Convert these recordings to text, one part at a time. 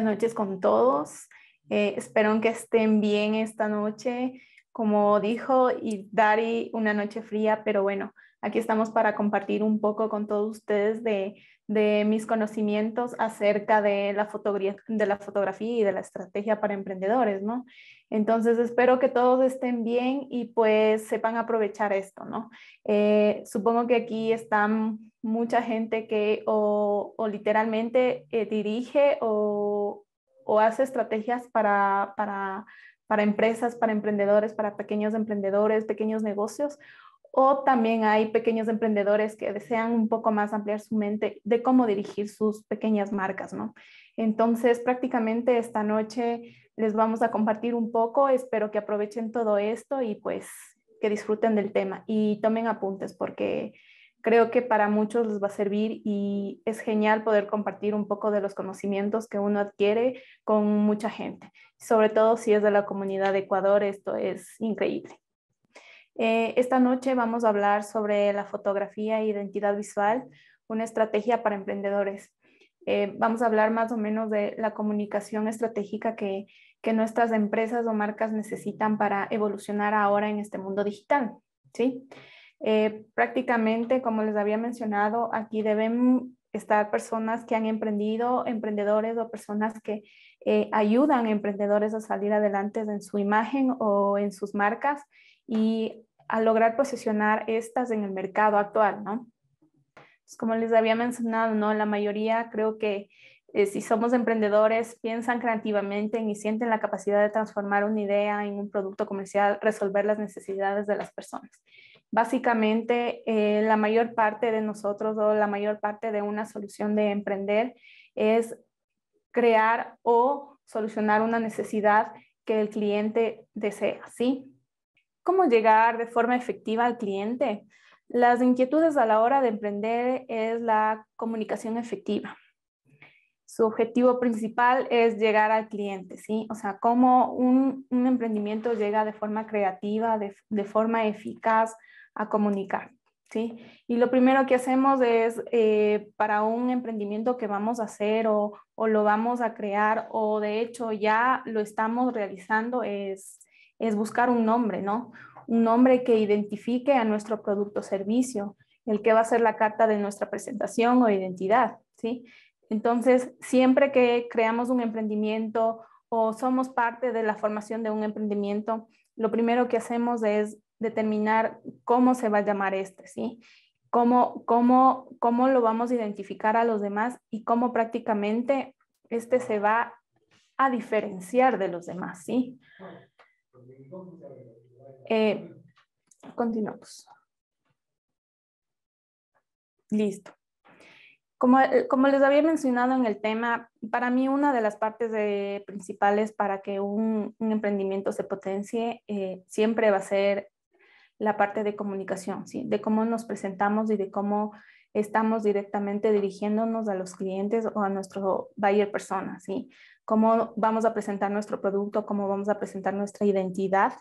noches con todos. Eh, espero que estén bien esta noche. Como dijo y Dari, una noche fría, pero bueno, aquí estamos para compartir un poco con todos ustedes de de mis conocimientos acerca de la, de la fotografía y de la estrategia para emprendedores, ¿no? Entonces, espero que todos estén bien y pues sepan aprovechar esto, ¿no? Eh, supongo que aquí están mucha gente que o, literalmente eh, dirige o, hace estrategias para empresas, para emprendedores, para pequeños emprendedores, pequeños negocios, o también hay pequeños emprendedores que desean un poco más ampliar su mente de cómo dirigir sus pequeñas marcas, ¿no? Entonces, prácticamente esta noche les vamos a compartir un poco. Espero que aprovechen todo esto y pues que disfruten del tema y tomen apuntes porque creo que para muchos les va a servir y es genial poder compartir un poco de los conocimientos que uno adquiere con mucha gente. Sobre todo si es de la comunidad de Ecuador, esto es increíble. Eh, esta noche vamos a hablar sobre la fotografía e identidad visual, una estrategia para emprendedores. Eh, vamos a hablar más o menos de la comunicación estratégica que, nuestras empresas o marcas necesitan para evolucionar ahora en este mundo digital. ¿sí? Eh, prácticamente, como les había mencionado, aquí deben estar personas que han emprendido, emprendedores o personas que ayudan a emprendedores a salir adelante en su imagen o en sus marcas y a lograr posicionar estas en el mercado actual, ¿no? Pues, como les había mencionado, ¿no? La mayoría creo que eh, si somos emprendedores, piensan creativamente y sienten la capacidad de transformar una idea en un producto comercial, resolver las necesidades de las personas. Básicamente, eh, la mayor parte de nosotros o la mayor parte de una solución de emprender es crear o solucionar una necesidad que el cliente desea, ¿sí? cómo llegar de forma efectiva al cliente. Las inquietudes a la hora de emprender es la comunicación efectiva. Su objetivo principal es llegar al cliente, ¿sí? O sea, cómo un, emprendimiento llega de forma creativa, de, forma eficaz a comunicar, ¿sí? Y lo primero que hacemos es eh, para un emprendimiento que vamos a hacer o lo vamos a crear o de hecho ya lo estamos realizando es es buscar un nombre, ¿no? Un nombre que identifique a nuestro producto o servicio, el que va a ser la carta de nuestra presentación o identidad, ¿sí? Entonces, siempre que creamos un emprendimiento o somos parte de la formación de un emprendimiento, lo primero que hacemos es determinar cómo se va a llamar este, ¿sí? Cómo, cómo, cómo lo vamos a identificar a los demás y cómo prácticamente este se va a diferenciar de los demás, ¿sí? Eh, continuamos. Listo. Eh, como, les había mencionado en el tema, para mí una de las partes principales para que un, emprendimiento se potencie eh, siempre va a ser la parte de comunicación, ¿sí? de cómo nos presentamos y de cómo estamos directamente dirigiéndonos a los clientes o a nuestro buyer persona, ¿sí? Cómo vamos a presentar nuestro producto, cómo vamos a presentar nuestra identidad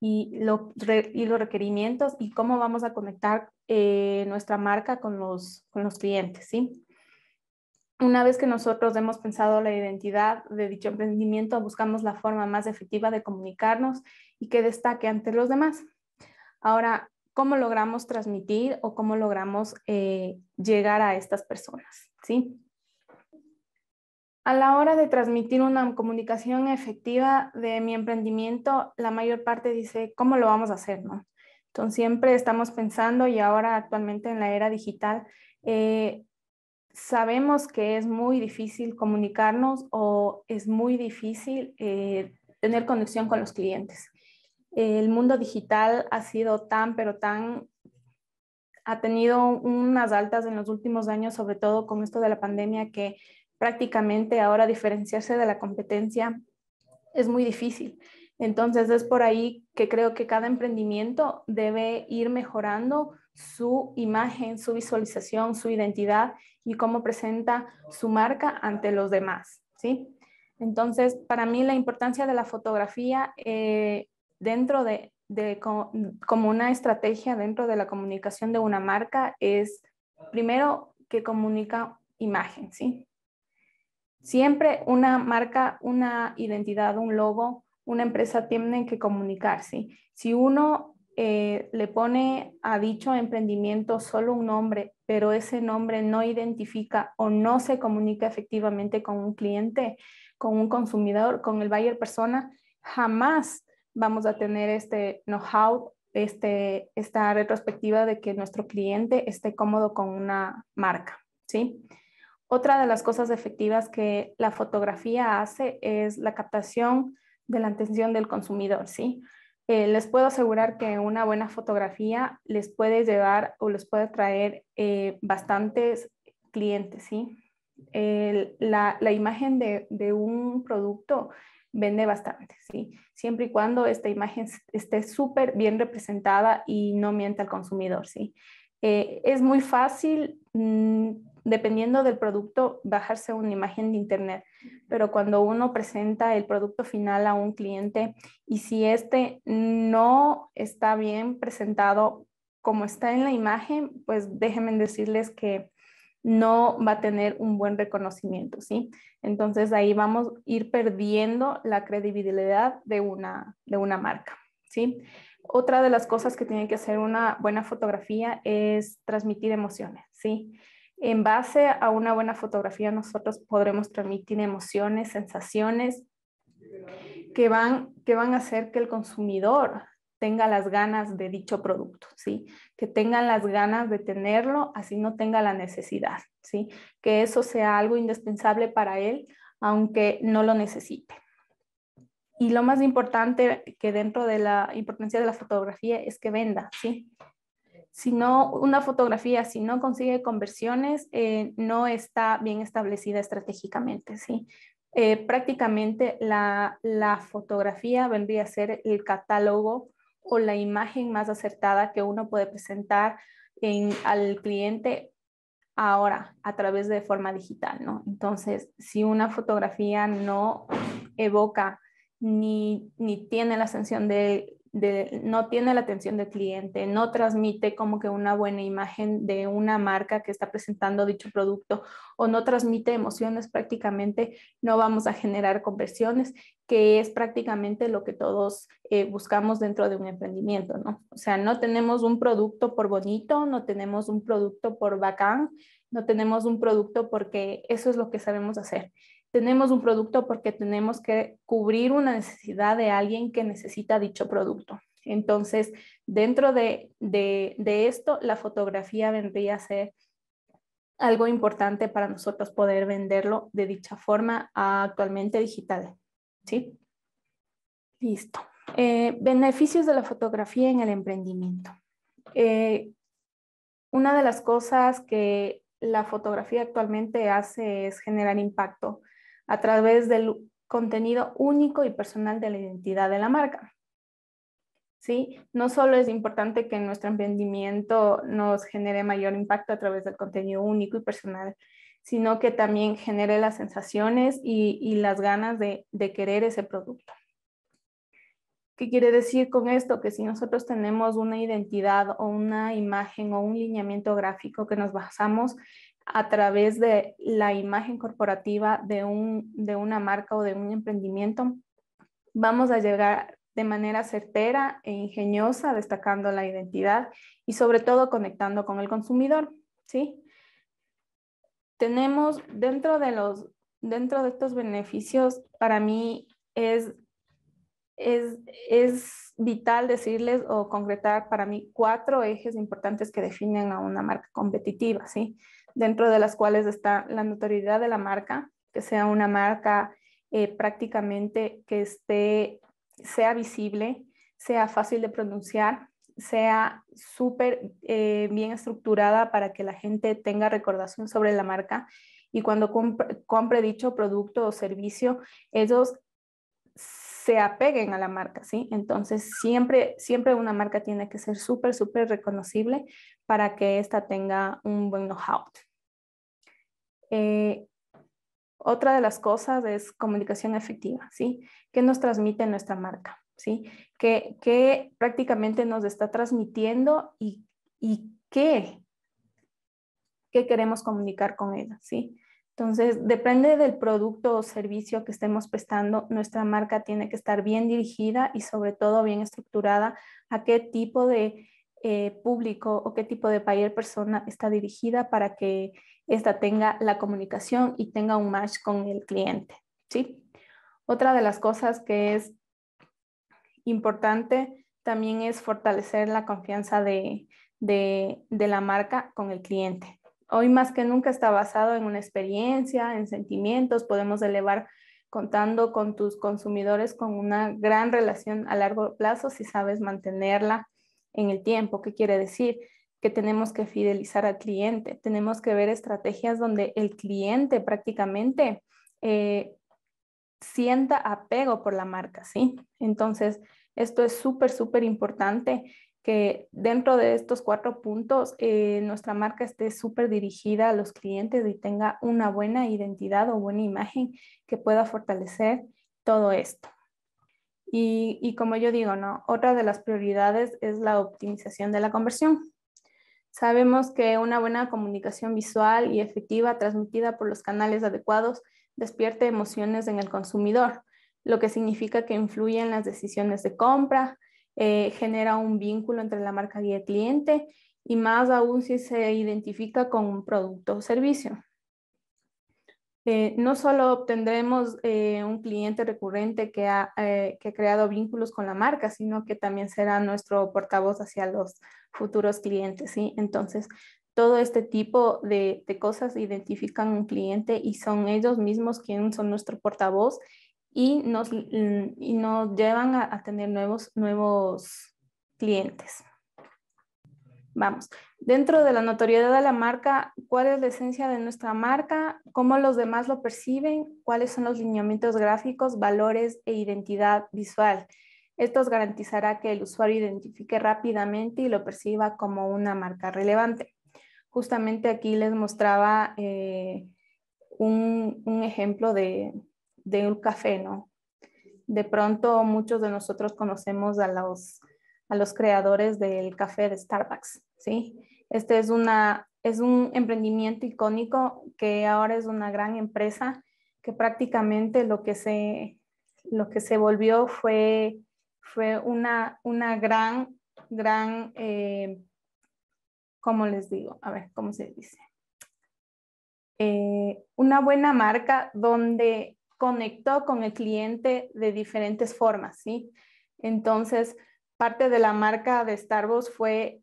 y, y los requerimientos y cómo vamos a conectar eh, nuestra marca con los, con los clientes, ¿sí? Una vez que nosotros hemos pensado la identidad de dicho emprendimiento, buscamos la forma más efectiva de comunicarnos y que destaque ante los demás. Ahora, cómo logramos transmitir o cómo logramos eh, llegar a estas personas, ¿sí? A la hora de transmitir una comunicación efectiva de mi emprendimiento, la mayor parte dice, ¿cómo lo vamos a hacer? No? Entonces, siempre estamos pensando y ahora actualmente en la era digital, eh, sabemos que es muy difícil comunicarnos o es muy difícil eh, tener conexión con los clientes el mundo digital ha sido tan, pero tan, ha tenido unas altas en los últimos años, sobre todo con esto de la pandemia, que prácticamente ahora diferenciarse de la competencia es muy difícil. Entonces es por ahí que creo que cada emprendimiento debe ir mejorando su imagen, su visualización, su identidad y cómo presenta su marca ante los demás, ¿sí? Entonces, para mí la importancia de la fotografía eh, dentro de, como una estrategia dentro de la comunicación de una marca es primero que comunica imagen, ¿sí? Siempre una marca, una identidad, un logo, una empresa tienen que comunicar, ¿sí? Si uno eh, le pone a dicho emprendimiento solo un nombre, pero ese nombre no identifica o no se comunica efectivamente con un cliente, con un consumidor, con el buyer persona, jamás vamos a tener este know-how, este, esta retrospectiva de que nuestro cliente esté cómodo con una marca, ¿sí? Otra de las cosas efectivas que la fotografía hace es la captación de la atención del consumidor, ¿sí? Eh, les puedo asegurar que una buena fotografía les puede llevar o les puede traer eh, bastantes clientes, ¿sí? la, imagen de, de, un producto vende bastante, ¿sí? Siempre y cuando esta imagen esté súper bien representada y no miente al consumidor, ¿sí? Eh, es muy fácil, mm, dependiendo del producto, bajarse una imagen de internet, pero cuando uno presenta el producto final a un cliente y si este no está bien presentado como está en la imagen, pues déjenme decirles que no va a tener un buen reconocimiento, ¿sí? Entonces ahí vamos a ir perdiendo la credibilidad de una, de una marca, ¿sí? Otra de las cosas que tiene que hacer una buena fotografía es transmitir emociones, ¿sí? En base a una buena fotografía nosotros podremos transmitir emociones, sensaciones que van, que van a hacer que el consumidor tenga las ganas de dicho producto, ¿sí? Que tengan las ganas de tenerlo, así no tenga la necesidad, ¿sí? Que eso sea algo indispensable para él, aunque no lo necesite. Y lo más importante que dentro de la importancia de la fotografía es que venda, ¿sí? Si no, una fotografía, si no consigue conversiones, eh, no está bien establecida estratégicamente, ¿sí? Eh, prácticamente la, la, fotografía vendría a ser el catálogo o la imagen más acertada que uno puede presentar en, al cliente ahora a través de forma digital, ¿no? Entonces, si una fotografía no evoca ni, ni tiene la sensación de no tiene la atención del cliente, no transmite como que una buena imagen de una marca que está presentando dicho producto o no transmite emociones, prácticamente no vamos a generar conversiones, que es prácticamente lo que todos eh, buscamos dentro de un emprendimiento, ¿no? O sea, no tenemos un producto por bonito, no tenemos un producto por bacán, no tenemos un producto porque eso es lo que sabemos hacer tenemos un producto porque tenemos que cubrir una necesidad de alguien que necesita dicho producto. Entonces, dentro de, esto, la fotografía vendría a ser algo importante para nosotros poder venderlo de dicha forma actualmente digital. ¿Sí? Listo. Eh, beneficios de la fotografía en el emprendimiento. Eh, una de las cosas que la fotografía actualmente hace es generar impacto a través del contenido único y personal de la identidad de la marca. ¿Sí? No solo es importante que nuestro emprendimiento nos genere mayor impacto a través del contenido único y personal, sino que también genere las sensaciones y, las ganas de, de querer ese producto. ¿Qué quiere decir con esto? Que si nosotros tenemos una identidad o una imagen o un lineamiento gráfico que nos basamos a través de la imagen corporativa de, una marca o de un emprendimiento, vamos a llegar de manera certera e ingeniosa, destacando la identidad y sobre todo conectando con el consumidor, ¿sí? Tenemos dentro de dentro de estos beneficios para mí es es vital decirles o concretar para mí cuatro ejes importantes que definen a una marca competitiva, ¿sí? dentro de las cuales está la notoriedad de la marca, que sea una marca eh, prácticamente que esté, sea visible, sea fácil de pronunciar, sea súper eh, bien estructurada para que la gente tenga recordación sobre la marca y cuando compre, dicho producto o servicio, ellos se apeguen a la marca, ¿sí? Entonces, siempre, siempre una marca tiene que ser súper, súper reconocible para que ésta tenga un buen know-how. Eh, otra de las cosas es comunicación efectiva, ¿sí? ¿Qué nos transmite nuestra marca? ¿Sí? ¿Qué, prácticamente nos está transmitiendo y, y qué, qué queremos comunicar con ella, ¿sí? Entonces, depende del producto o servicio que estemos prestando, nuestra marca tiene que estar bien dirigida y sobre todo bien estructurada a qué tipo de eh, público o qué tipo de buyer persona está dirigida para que ésta tenga la comunicación y tenga un match con el cliente. ¿sí? Otra de las cosas que es importante también es fortalecer la confianza de, de, de la marca con el cliente. Hoy más que nunca está basado en una experiencia, en sentimientos, podemos elevar contando con tus consumidores con una gran relación a largo plazo si sabes mantenerla en el tiempo, ¿qué quiere decir? que tenemos que fidelizar al cliente, tenemos que ver estrategias donde el cliente prácticamente eh, sienta apego por la marca, ¿sí? Entonces, esto es súper, súper importante que dentro de estos cuatro puntos eh, nuestra marca esté súper dirigida a los clientes y tenga una buena identidad o buena imagen que pueda fortalecer todo esto. Y, como yo digo, ¿no? otra de las prioridades es la optimización de la conversión. Sabemos que una buena comunicación visual y efectiva transmitida por los canales adecuados despierta emociones en el consumidor, lo que significa que influye en las decisiones de compra, eh, genera un vínculo entre la marca y el cliente y más aún si se identifica con un producto o servicio no solo obtendremos eh, un cliente recurrente eh, que ha, creado vínculos con la marca, sino que también será nuestro portavoz hacia los futuros clientes, ¿sí? Entonces, todo este tipo de, cosas identifican un cliente y son ellos mismos quienes son nuestro portavoz y nos, mm, nos llevan a, a tener nuevos, nuevos clientes. Vamos, Dentro de la notoriedad de la marca, ¿cuál es la esencia de nuestra marca? ¿Cómo los demás lo perciben? ¿Cuáles son los lineamientos gráficos, valores e identidad visual? Esto garantizará que el usuario identifique rápidamente y lo perciba como una marca relevante. Justamente aquí les mostraba eh, un, ejemplo de, un café, ¿no? De pronto muchos de nosotros conocemos a los, a los creadores del café de Starbucks, ¿sí? Este es, una, es un emprendimiento icónico que ahora es una gran empresa que prácticamente lo que se, lo que se volvió fue, fue una, una gran, gran, eh, ¿cómo les digo? A ver, ¿cómo se dice? Eh, una buena marca donde conectó con el cliente de diferentes formas, ¿sí? Entonces, parte de la marca de Starbucks fue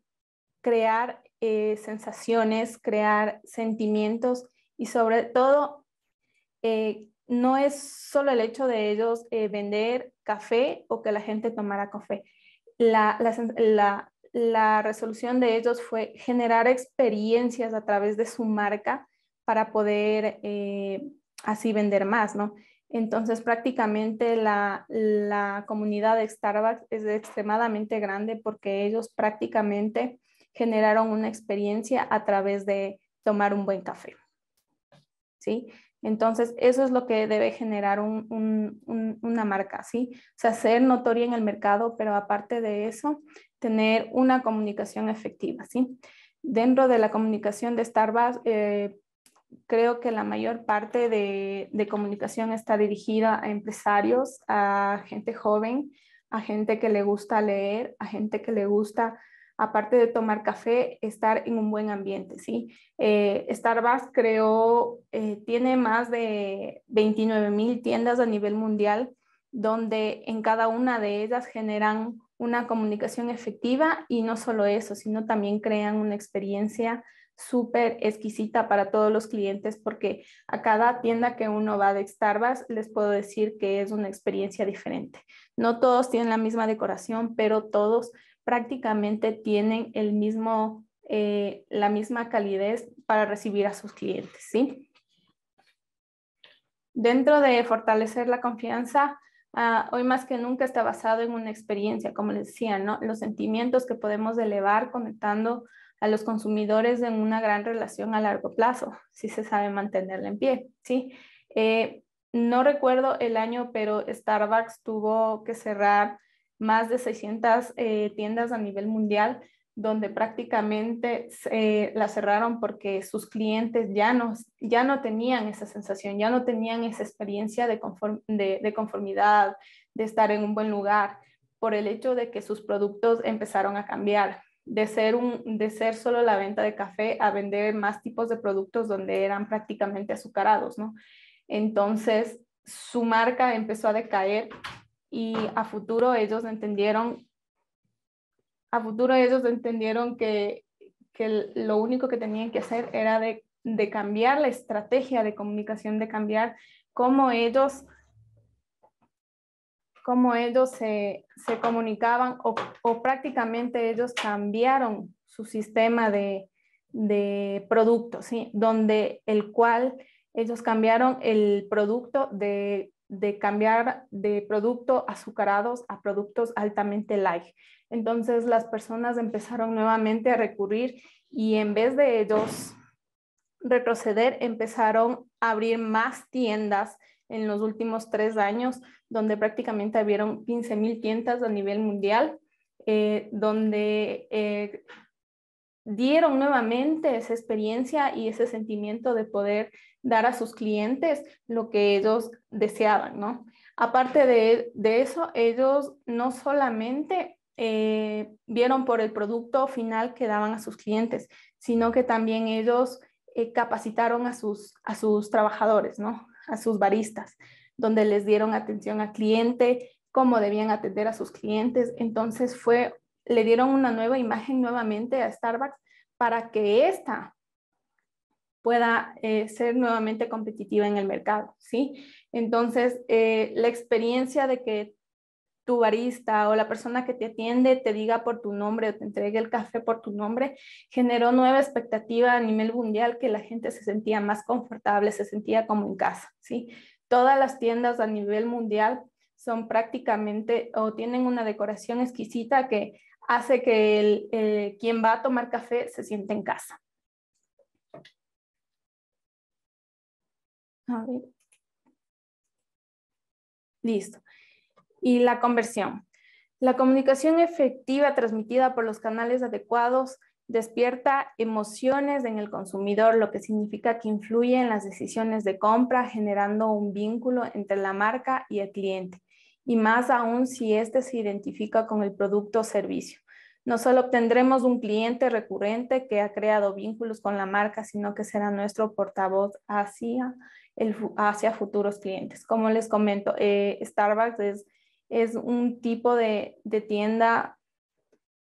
crear eh, sensaciones, crear sentimientos y sobre todo eh, no es solo el hecho de ellos eh, vender café o que la gente tomara café. La, resolución de ellos fue generar experiencias a través de su marca para poder así vender más, ¿no? Entonces, prácticamente la, comunidad de Starbucks es extremadamente grande porque ellos prácticamente generaron una experiencia a través de tomar un buen café. ¿Sí? Entonces, eso es lo que debe generar una marca, ¿sí? O sea, ser notoria en el mercado, pero aparte de eso, tener una comunicación efectiva, ¿sí? Dentro de la comunicación de Starbucks, eh, creo que la mayor parte de, comunicación está dirigida a empresarios, a gente joven, a gente que le gusta leer, a gente que le gusta aparte de tomar café, estar en un buen ambiente, ¿sí? Eh, Starbucks creó, eh, tiene más de 29 mil tiendas a nivel mundial, donde en cada una de ellas generan una comunicación efectiva y no solo eso, sino también crean una experiencia súper exquisita para todos los clientes porque a cada tienda que uno va de Starbucks les puedo decir que es una experiencia diferente. No todos tienen la misma decoración, pero todos prácticamente tienen el mismo, eh, la misma calidez para recibir a sus clientes, ¿sí? Dentro de fortalecer la confianza, ah, hoy más que nunca está basado en una experiencia, como les decía, ¿no? Los sentimientos que podemos elevar conectando a los consumidores en una gran relación a largo plazo, si se sabe mantenerla en pie, ¿sí? Eh, no recuerdo el año, pero Starbucks tuvo que cerrar más de 600 eh, tiendas a nivel mundial donde prácticamente eh, la cerraron porque sus clientes ya no, ya no tenían esa sensación, ya no tenían esa experiencia de, conformidad, de estar en un buen lugar, por el hecho de que sus productos empezaron a cambiar, de ser, un, de ser solo la venta de café a vender más tipos de productos donde eran prácticamente azucarados, ¿no? Entonces, su marca empezó a decaer y a futuro ellos entendieron, a futuro ellos entendieron que, lo único que tenían que hacer era de, cambiar la estrategia de comunicación, de cambiar cómo ellos cómo ellos se, comunicaban o, prácticamente ellos cambiaron su sistema de, de productos, ¿sí? donde el cual ellos cambiaron el producto de de cambiar de producto azucarados a productos altamente light. Entonces las personas empezaron nuevamente a recurrir y en vez de ellos retroceder, empezaron a abrir más tiendas en los últimos tres años, donde prácticamente abrieron 15.000 tiendas a nivel mundial, eh, donde eh, dieron nuevamente esa experiencia y ese sentimiento de poder dar a sus clientes lo que ellos deseaban, ¿no? Aparte de, eso, ellos no solamente eh, vieron por el producto final que daban a sus clientes, sino que también ellos eh, capacitaron a sus, a sus trabajadores, ¿no? A sus baristas, donde les dieron atención al cliente, cómo debían atender a sus clientes. Entonces fue le dieron una nueva imagen nuevamente a Starbucks para que esta pueda eh, ser nuevamente competitiva en el mercado, ¿sí? Entonces, eh, la experiencia de que tu barista o la persona que te atiende te diga por tu nombre o te entregue el café por tu nombre, generó nueva expectativa a nivel mundial que la gente se sentía más confortable, se sentía como en casa, ¿sí? Todas las tiendas a nivel mundial son prácticamente o tienen una decoración exquisita que hace que el, eh, quien va a tomar café se siente en casa. Listo. Y la conversión. La comunicación efectiva transmitida por los canales adecuados despierta emociones en el consumidor, lo que significa que influye en las decisiones de compra, generando un vínculo entre la marca y el cliente y más aún si éste se identifica con el producto o servicio. No solo obtendremos un cliente recurrente que ha creado vínculos con la marca, sino que será nuestro portavoz hacia, el, hacia futuros clientes. Como les comento, eh, Starbucks es, es, un tipo de, de tienda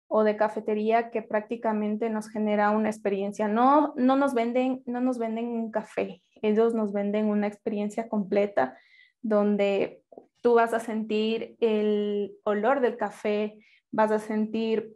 o de cafetería que prácticamente nos genera una experiencia. No, no, nos venden, no nos venden un café, ellos nos venden una experiencia completa donde tú vas a sentir el olor del café, vas a sentir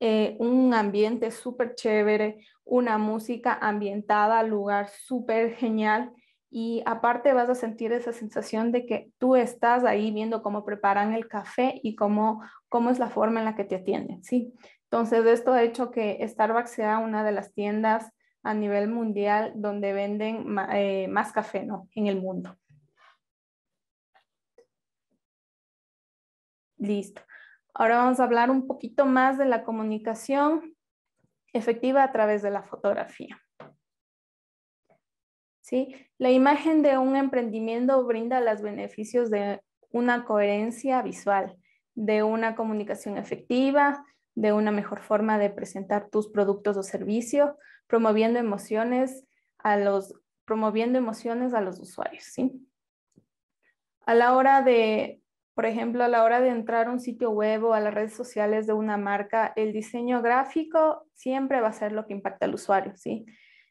eh, un ambiente súper chévere, una música ambientada, lugar súper genial. Y aparte vas a sentir esa sensación de que tú estás ahí viendo cómo preparan el café y cómo, cómo es la forma en la que te atienden, ¿sí? Entonces, esto ha hecho que Starbucks sea una de las tiendas a nivel mundial donde venden eh, más café, ¿no? En el mundo. Listo. Ahora vamos a hablar un poquito más de la comunicación efectiva a través de la fotografía. ¿Sí? La imagen de un emprendimiento brinda los beneficios de una coherencia visual, de una comunicación efectiva, de una mejor forma de presentar tus productos o servicios, promoviendo emociones a los, promoviendo emociones a los usuarios. ¿sí? A la hora de por ejemplo, a la hora de entrar a un sitio web o a las redes sociales de una marca, el diseño gráfico siempre va a ser lo que impacta al usuario, ¿sí?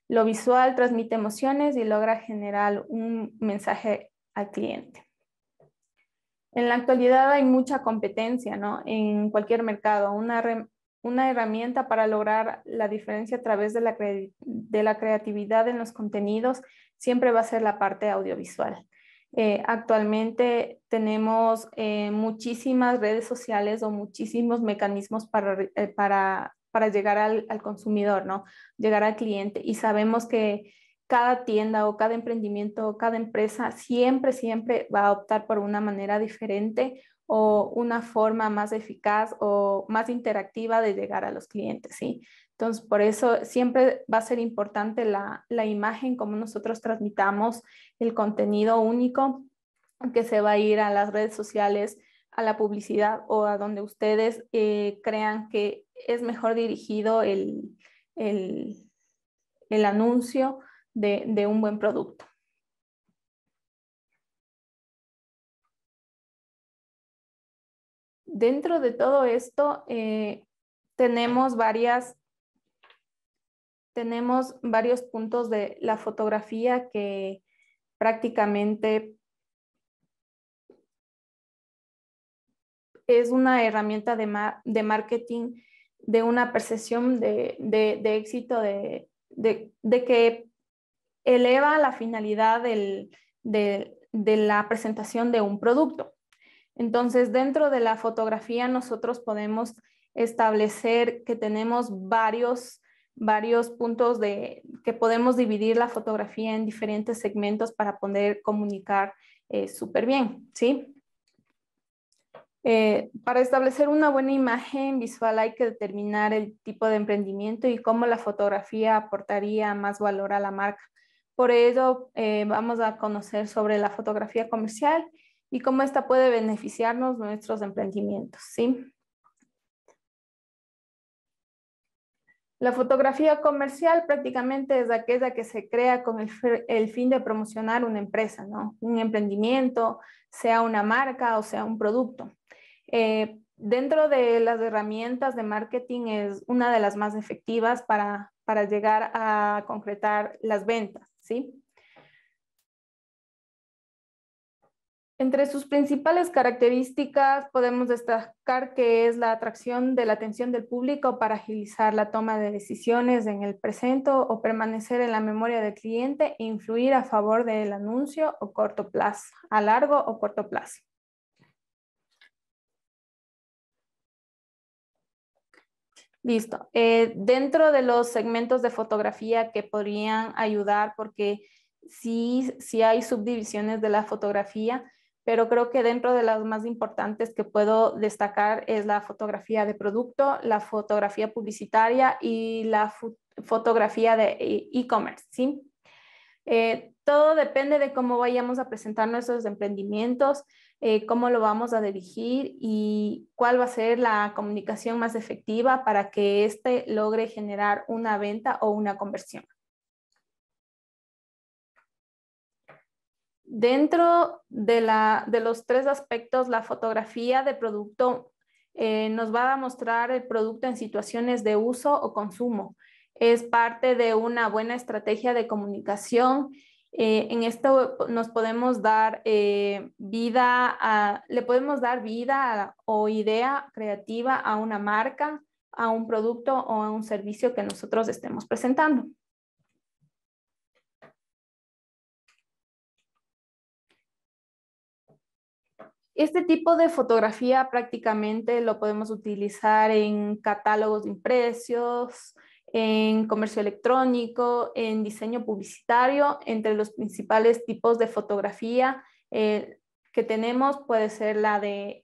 Lo visual transmite emociones y logra generar un mensaje al cliente. En la actualidad hay mucha competencia, ¿no? En cualquier mercado, una, herramienta para lograr la diferencia a través de la, creatividad en los contenidos siempre va a ser la parte audiovisual. Eh, actualmente tenemos eh, muchísimas redes sociales o muchísimos mecanismos eh, para, llegar al, al, consumidor, ¿no? Llegar al cliente. Y sabemos que cada tienda o cada emprendimiento o cada empresa siempre, siempre va a optar por una manera diferente o una forma más eficaz o más interactiva de llegar a los clientes, ¿sí? Entonces, por eso siempre va a ser importante la, imagen, como nosotros transmitamos el contenido único que se va a ir a las redes sociales, a la publicidad o a donde ustedes eh, crean que es mejor dirigido el, anuncio de, un buen producto. Dentro de todo esto, eh, tenemos varias tenemos varios puntos de la fotografía que prácticamente es una herramienta de, marketing, de una percepción de, éxito, de, que eleva la finalidad de la presentación de un producto. Entonces, dentro de la fotografía nosotros podemos establecer que tenemos varios varios puntos de que podemos dividir la fotografía en diferentes segmentos para poder comunicar eh, súper bien, ¿sí? Eh, para establecer una buena imagen visual hay que determinar el tipo de emprendimiento y cómo la fotografía aportaría más valor a la marca. Por ello, eh, vamos a conocer sobre la fotografía comercial y cómo esta puede beneficiarnos nuestros emprendimientos, ¿sí? La fotografía comercial prácticamente es aquella que se crea con el, fin de promocionar una empresa, ¿no? un emprendimiento, sea una marca o sea un producto. Eh, dentro de las herramientas de marketing es una de las más efectivas para, para llegar a concretar las ventas. ¿sí? Entre sus principales características podemos destacar que es la atracción de la atención del público para agilizar la toma de decisiones en el presente o permanecer en la memoria del cliente e influir a favor del anuncio o corto plazo, a largo o corto plazo. Listo. Eh, dentro de los segmentos de fotografía que podrían ayudar porque si sí hay subdivisiones de la fotografía, pero creo que dentro de las más importantes que puedo destacar es la fotografía de producto, la fotografía publicitaria y la fotografía de e-, e-commerce, eh, todo depende de cómo vayamos a presentar nuestros emprendimientos, eh, cómo lo vamos a dirigir y cuál va a ser la comunicación más efectiva para que éste logre generar una venta o una conversión. Dentro de, los tres aspectos, la fotografía de producto eh, nos va a mostrar el producto en situaciones de uso o consumo. Es parte de una buena estrategia de comunicación. Eh, en esto nos podemos dar eh, vida, le podemos dar vida o idea creativa a una marca, a un producto o a un servicio que nosotros estemos presentando. Este tipo de fotografía prácticamente lo podemos utilizar en catálogos de impresos, en comercio electrónico, en diseño publicitario, entre los principales tipos de fotografía eh, que tenemos puede ser la de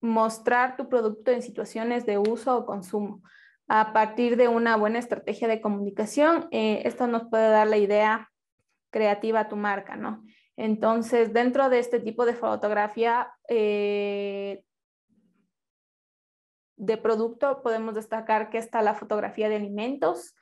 mostrar tu producto en situaciones de uso o consumo. A partir de una buena estrategia de comunicación, eh, esto nos puede dar la idea creativa a tu marca, ¿no? Entonces, dentro de este tipo de fotografía eh, de producto, podemos destacar que está la fotografía de alimentos.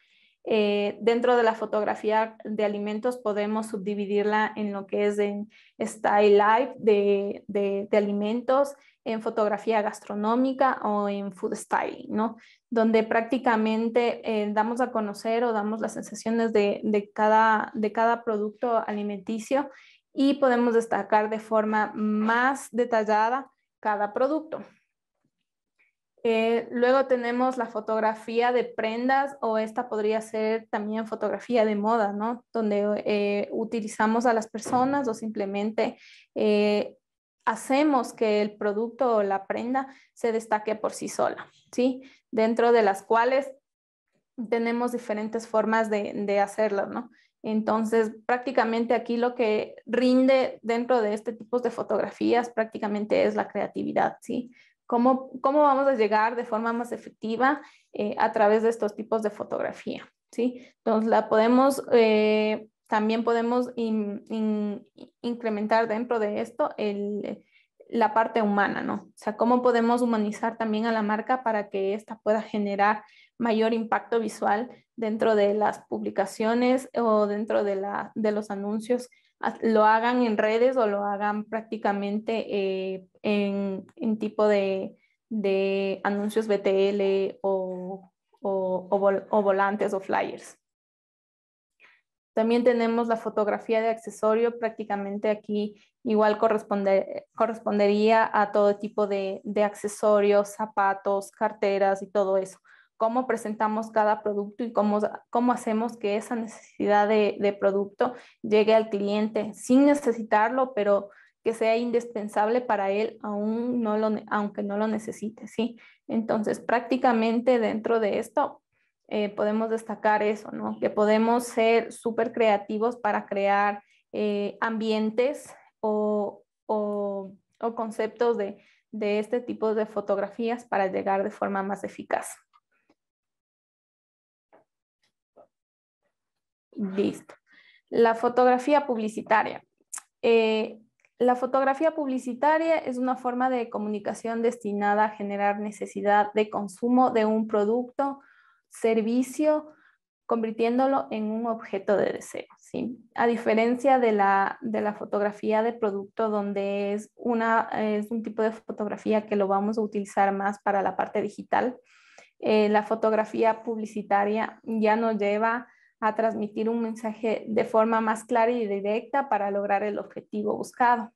Eh, dentro de la fotografía de alimentos podemos subdividirla en lo que es en style life de, alimentos, en fotografía gastronómica o en food styling, Donde prácticamente eh, damos a conocer o damos las sensaciones de cada producto alimenticio y podemos destacar de forma más detallada cada producto. Eh, luego tenemos la fotografía de prendas o esta podría ser también fotografía de moda, ¿no? Donde eh, utilizamos a las personas o simplemente eh, hacemos que el producto o la prenda se destaque por sí sola, ¿sí? Dentro de las cuales tenemos diferentes formas de hacerlo, ¿no? Entonces, prácticamente aquí lo que rinde dentro de este tipo de fotografías prácticamente es la creatividad, ¿sí? ¿Cómo, vamos a llegar de forma más efectiva eh, a través de estos tipos de fotografía, ¿sí? Entonces, la podemos, eh, también podemos incrementar dentro de esto el, la parte humana, ¿no? O sea, cómo podemos humanizar también a la marca para que ésta pueda generar mayor impacto visual dentro de las publicaciones o dentro de, los anuncios, lo hagan en redes o lo hagan prácticamente eh, en, tipo de, anuncios BTL o, volantes o flyers. También tenemos la fotografía de accesorio, prácticamente aquí igual correspondería a todo tipo de, accesorios, zapatos, carteras y todo eso cómo presentamos cada producto y cómo, cómo hacemos que esa necesidad de, producto llegue al cliente sin necesitarlo, pero que sea indispensable para él aún no lo, aunque no lo necesite, ¿sí? Entonces, prácticamente dentro de esto eh, podemos destacar eso, ¿no? Que podemos ser súper creativos para crear eh, ambientes o, conceptos de este tipo de fotografías para llegar de forma más eficaz. Listo. La fotografía publicitaria. Eh, la fotografía publicitaria es una forma de comunicación destinada a generar necesidad de consumo de un producto, servicio, convirtiéndolo en un objeto de deseo. A diferencia de la, fotografía de producto, donde es, es un tipo de fotografía que lo vamos a utilizar más para la parte digital, eh, la fotografía publicitaria ya nos lleva a transmitir un mensaje de forma más clara y directa para lograr el objetivo buscado.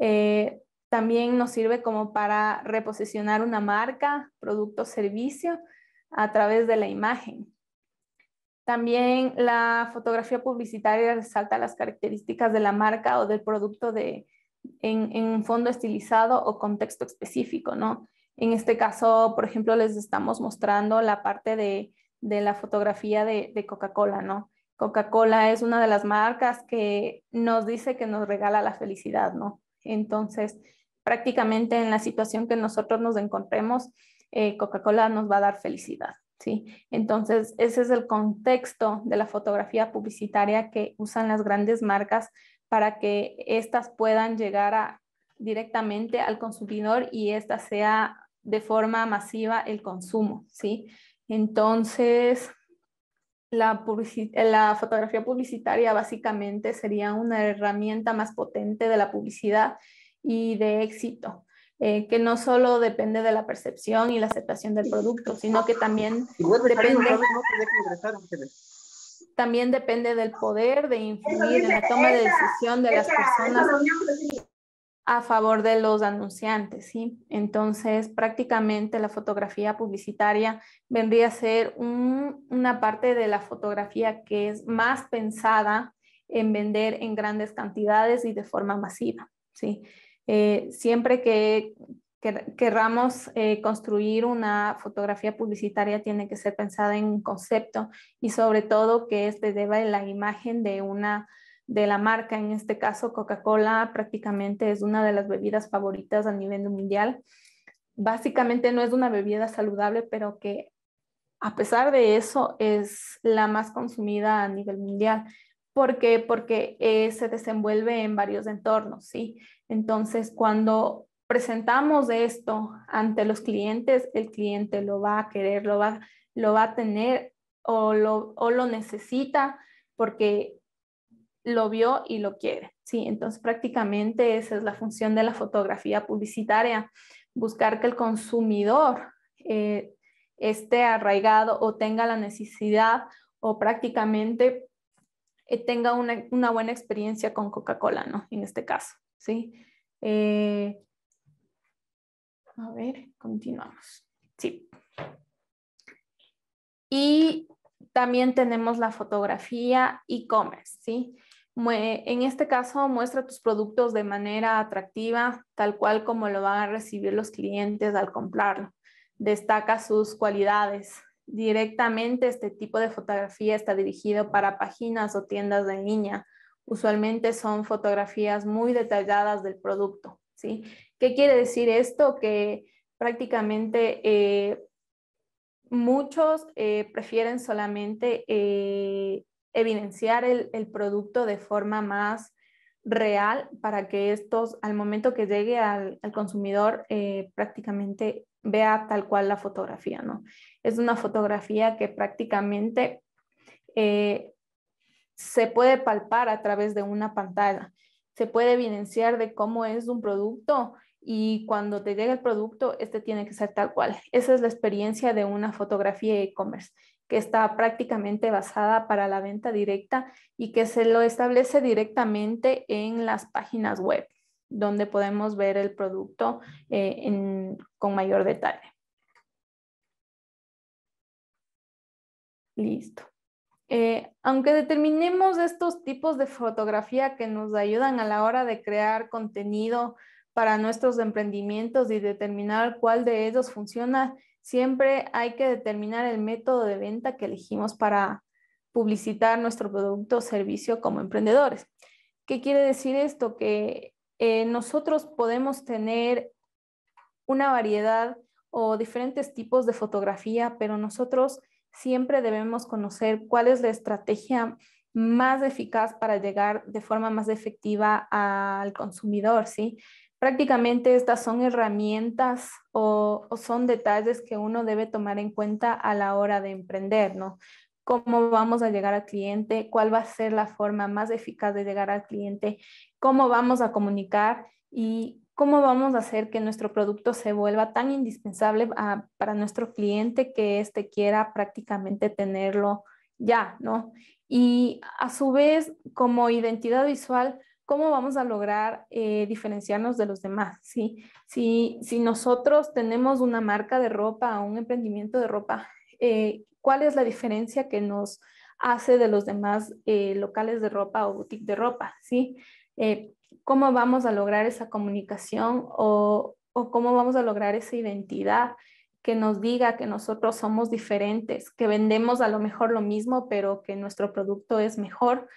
Eh, también nos sirve como para reposicionar una marca, producto servicio a través de la imagen. También la fotografía publicitaria resalta las características de la marca o del producto de, en, en un fondo estilizado o contexto específico, ¿no? En este caso, por ejemplo, les estamos mostrando la parte de de la fotografía de, Coca-Cola, ¿no? Coca-Cola es una de las marcas que nos dice que nos regala la felicidad, ¿no? Entonces, prácticamente en la situación que nosotros nos encontremos, eh, Coca-Cola nos va a dar felicidad, ¿sí? Entonces, ese es el contexto de la fotografía publicitaria que usan las grandes marcas para que éstas puedan llegar directamente al consumidor y esta sea de forma masiva el consumo, ¿sí? Entonces, la, fotografía publicitaria básicamente sería una herramienta más potente de la publicidad y de éxito, eh, que no solo depende de la percepción y la aceptación del producto, sino que también también depende del poder de influir en la toma de decisión de las personas a favor de los anunciantes, ¿sí? Entonces, prácticamente la fotografía publicitaria vendría a ser una parte de la fotografía que es más pensada en vender en grandes cantidades y de forma masiva, ¿sí? Eh, siempre que, querramos eh, construir una fotografía publicitaria tiene que ser pensada en un concepto y sobre todo que este deba en la imagen de una de la marca, en este caso Coca-Cola, prácticamente es una de las bebidas favoritas a nivel mundial. Básicamente no es una bebida saludable, pero que a pesar de eso es la más consumida a nivel mundial. ¿Por qué? Porque eh, se desenvuelve en varios entornos, ¿sí? Entonces, cuando presentamos esto ante los clientes, el cliente lo va a querer, lo va, lo va a tener o lo, o lo necesita porque lo vio y lo quiere. Sí, entonces prácticamente esa es la función de la fotografía publicitaria, buscar que el consumidor eh, esté arraigado o tenga la necesidad o prácticamente eh, tenga una, buena experiencia con Coca-Cola, ¿no? En este caso, ¿sí? Eh, a ver, continuamos. Sí. Y también tenemos la fotografía e-commerce, ¿sí? En este caso, muestra tus productos de manera atractiva, tal cual como lo van a recibir los clientes al comprarlo. Destaca sus cualidades. Directamente este tipo de fotografía está dirigido para páginas o tiendas de línea. Usualmente son fotografías muy detalladas del producto. ¿sí? ¿Qué quiere decir esto? Que prácticamente eh, muchos eh, prefieren solamente eh, evidenciar el, producto de forma más real para que estos, al momento que llegue al, consumidor, eh, prácticamente vea tal cual la fotografía, ¿no? Es una fotografía que prácticamente eh, se puede palpar a través de una pantalla, se puede evidenciar de cómo es un producto y cuando te llega el producto, este tiene que ser tal cual. Esa es la experiencia de una fotografía e-commerce que está prácticamente basada para la venta directa y que se lo establece directamente en las páginas web, donde podemos ver el producto eh, con mayor detalle. Listo. Eh, aunque determinemos estos tipos de fotografía que nos ayudan a la hora de crear contenido para nuestros emprendimientos y determinar cuál de ellos funciona, Siempre hay que determinar el método de venta que elegimos para publicitar nuestro producto o servicio como emprendedores. ¿Qué quiere decir esto? Que eh, nosotros podemos tener una variedad o diferentes tipos de fotografía, pero nosotros siempre debemos conocer cuál es la estrategia más eficaz para llegar de forma más efectiva al consumidor, ¿sí? prácticamente estas son herramientas o, son detalles que uno debe tomar en cuenta a la hora de emprender, ¿no? Cómo vamos a llegar al cliente, cuál va a ser la forma más eficaz de llegar al cliente, cómo vamos a comunicar y cómo vamos a hacer que nuestro producto se vuelva tan indispensable para nuestro cliente que éste quiera prácticamente tenerlo ya, ¿no? Y a su vez, como identidad visual, ¿cómo vamos a lograr eh, diferenciarnos de los demás? ¿sí? Si, nosotros tenemos una marca de ropa un emprendimiento de ropa, eh, ¿cuál es la diferencia que nos hace de los demás eh, locales de ropa o boutique de ropa? ¿sí? ¿Cómo vamos a lograr esa comunicación o cómo vamos a lograr esa identidad? que nos diga que nosotros somos diferentes, que vendemos a lo mejor lo mismo, pero que nuestro producto es mejor,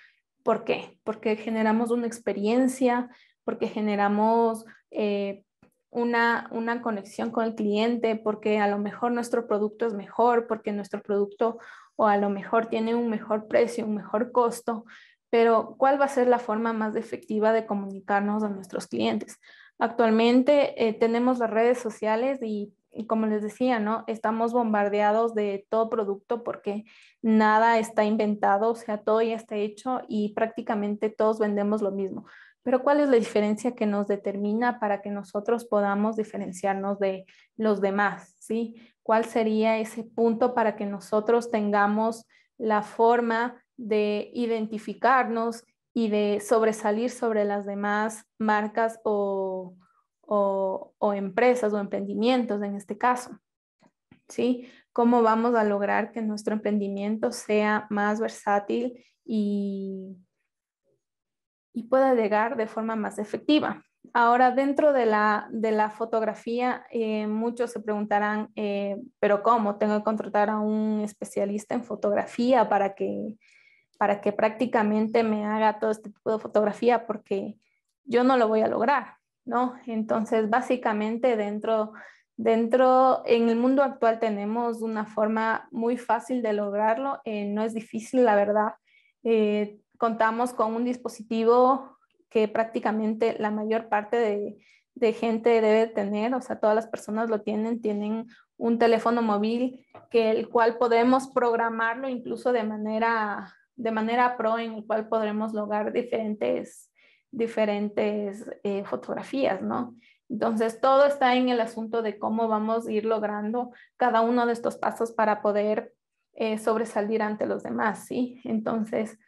¿Por qué? Porque generamos una experiencia, porque generamos eh, una, conexión con el cliente, porque a lo mejor nuestro producto es mejor, porque nuestro producto o a lo mejor tiene un mejor precio, un mejor costo, pero ¿cuál va a ser la forma más efectiva de comunicarnos a nuestros clientes? Actualmente eh, tenemos las redes sociales y como les decía, ¿no? Estamos bombardeados de todo producto porque nada está inventado, o sea, todo ya está hecho y prácticamente todos vendemos lo mismo. Pero ¿cuál es la diferencia que nos determina para que nosotros podamos diferenciarnos de los demás? ¿Sí? ¿Cuál sería ese punto para que nosotros tengamos la forma de identificarnos y de sobresalir sobre las demás marcas o, o, empresas o emprendimientos en este caso. ¿Sí? ¿Cómo vamos a lograr que nuestro emprendimiento sea más versátil y, y pueda llegar de forma más efectiva? Ahora, dentro de la, de la fotografía, eh, muchos se preguntarán, eh, pero ¿cómo? ¿Tengo que contratar a un especialista en fotografía para que, para que prácticamente me haga todo este tipo de fotografía? Porque yo no lo voy a lograr. ¿no? Entonces, básicamente dentro, dentro, en el mundo actual tenemos una forma muy fácil de lograrlo, eh, no es difícil, la verdad. Eh, contamos con un dispositivo que prácticamente la mayor parte de, de gente debe tener, o sea, todas las personas lo tienen, tienen un teléfono móvil que el cual podemos programarlo incluso de manera de manera pro en el cual podremos lograr diferentes diferentes eh, fotografías, ¿no? Entonces, todo está en el asunto de cómo vamos a ir logrando cada uno de estos pasos para poder eh, sobresalir ante los demás, ¿sí? Entonces,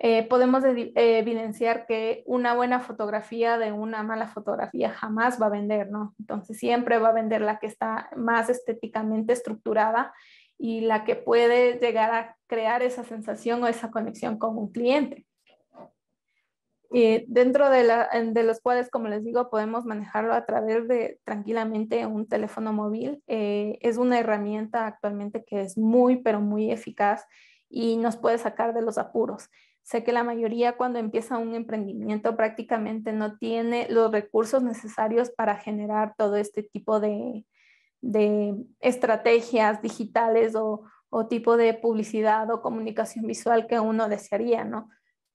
eh, podemos evidenciar que una buena fotografía de una mala fotografía jamás va a vender, ¿no? Entonces siempre va a vender la que está más estéticamente estructurada y la que puede llegar a crear esa sensación o esa conexión con un cliente. Eh, dentro de, los cuales, como les digo, podemos manejarlo a través de tranquilamente un teléfono móvil. Eh, es una herramienta actualmente que es muy, pero muy eficaz y nos puede sacar de los apuros. Sé que la mayoría cuando empieza un emprendimiento prácticamente no tiene los recursos necesarios para generar todo este tipo de, estrategias digitales o, tipo de publicidad o comunicación visual que uno desearía, ¿no?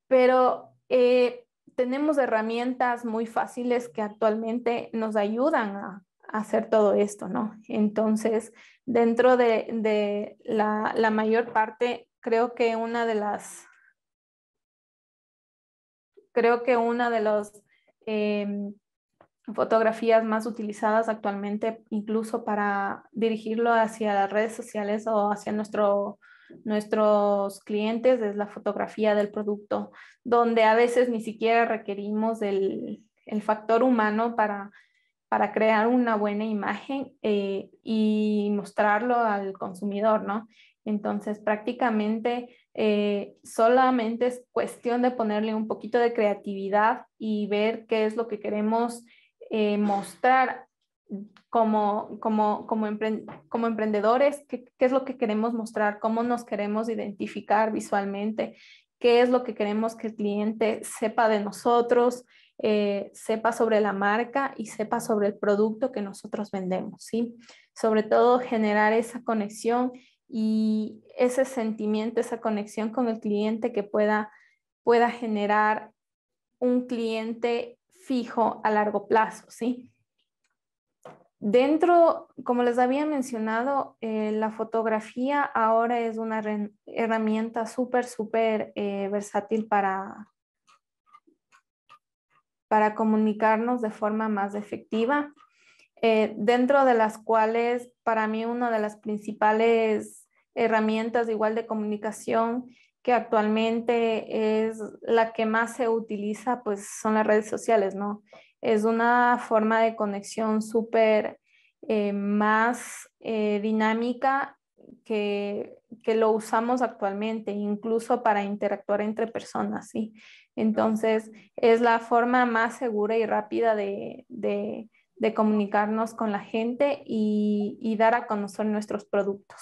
Pero eh, tenemos herramientas muy fáciles que actualmente nos ayudan a, hacer todo esto, ¿no? Entonces, dentro de, la, mayor parte, creo que una de las, creo que una de las em, fotografías más utilizadas actualmente, incluso para dirigirlo hacia las redes sociales o hacia nuestro nuestros clientes es la fotografía del producto, donde a veces ni siquiera requerimos el, factor humano para, para crear una buena imagen eh, y mostrarlo al consumidor, ¿no? Entonces, prácticamente eh, solamente es cuestión de ponerle un poquito de creatividad y ver qué es lo que queremos eh, mostrar como, como, como, como emprendedores, qué, qué es lo que queremos mostrar, cómo nos queremos identificar visualmente, qué es lo que queremos que el cliente sepa de nosotros, eh, sepa sobre la marca y sepa sobre el producto que nosotros vendemos, ¿sí? Sobre todo generar esa conexión y ese sentimiento, esa conexión con el cliente que pueda, pueda generar un cliente fijo a largo plazo, ¿sí? Dentro, como les había mencionado, eh, la fotografía ahora es una herramienta súper, súper eh, versátil para, para comunicarnos de forma más efectiva, eh, dentro de las cuales para mí una de las principales herramientas igual de comunicación que actualmente es la que más se utiliza, pues son las redes sociales, ¿no? es una forma de conexión súper eh, más eh, dinámica que, lo usamos actualmente, incluso para interactuar entre personas, ¿sí? Entonces, es la forma más segura y rápida de, comunicarnos con la gente y dar a conocer nuestros productos.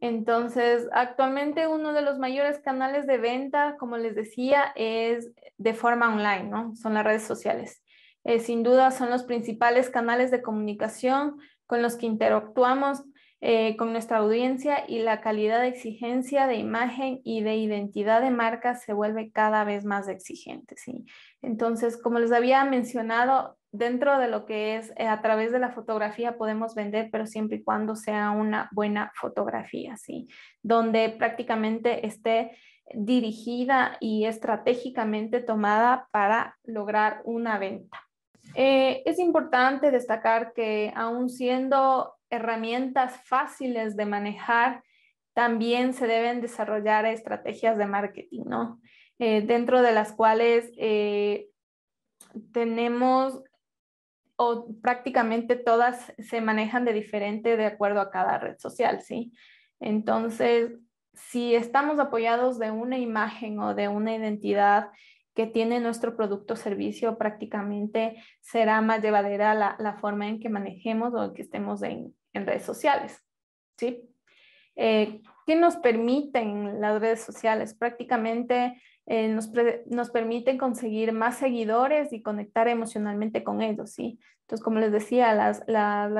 Entonces, actualmente uno de los mayores canales de venta, como les decía, es de forma online, ¿no? Son las redes sociales. Eh, sin duda son los principales canales de comunicación con los que interactuamos eh, con nuestra audiencia y la calidad de exigencia de imagen y de identidad de marca se vuelve cada vez más exigente. ¿sí? Entonces, como les había mencionado, dentro de lo que es eh, a través de la fotografía podemos vender, pero siempre y cuando sea una buena fotografía, ¿sí? Donde prácticamente esté dirigida y estratégicamente tomada para lograr una venta. Eh, es importante destacar que aún siendo herramientas fáciles de manejar, también se deben desarrollar estrategias de marketing, eh, dentro de las cuales tenemos o prácticamente todas se manejan de diferente de acuerdo a cada red social, ¿sí? Entonces, si estamos apoyados de una imagen o de una identidad que tiene nuestro producto o servicio, prácticamente será más llevadera la, forma en que manejemos o que estemos en, redes sociales, ¿sí? Eh, ¿Qué nos permiten las redes sociales? Prácticamente eh, nos, permiten conseguir más seguidores y conectar emocionalmente con ellos, ¿sí? Entonces, como les decía, las,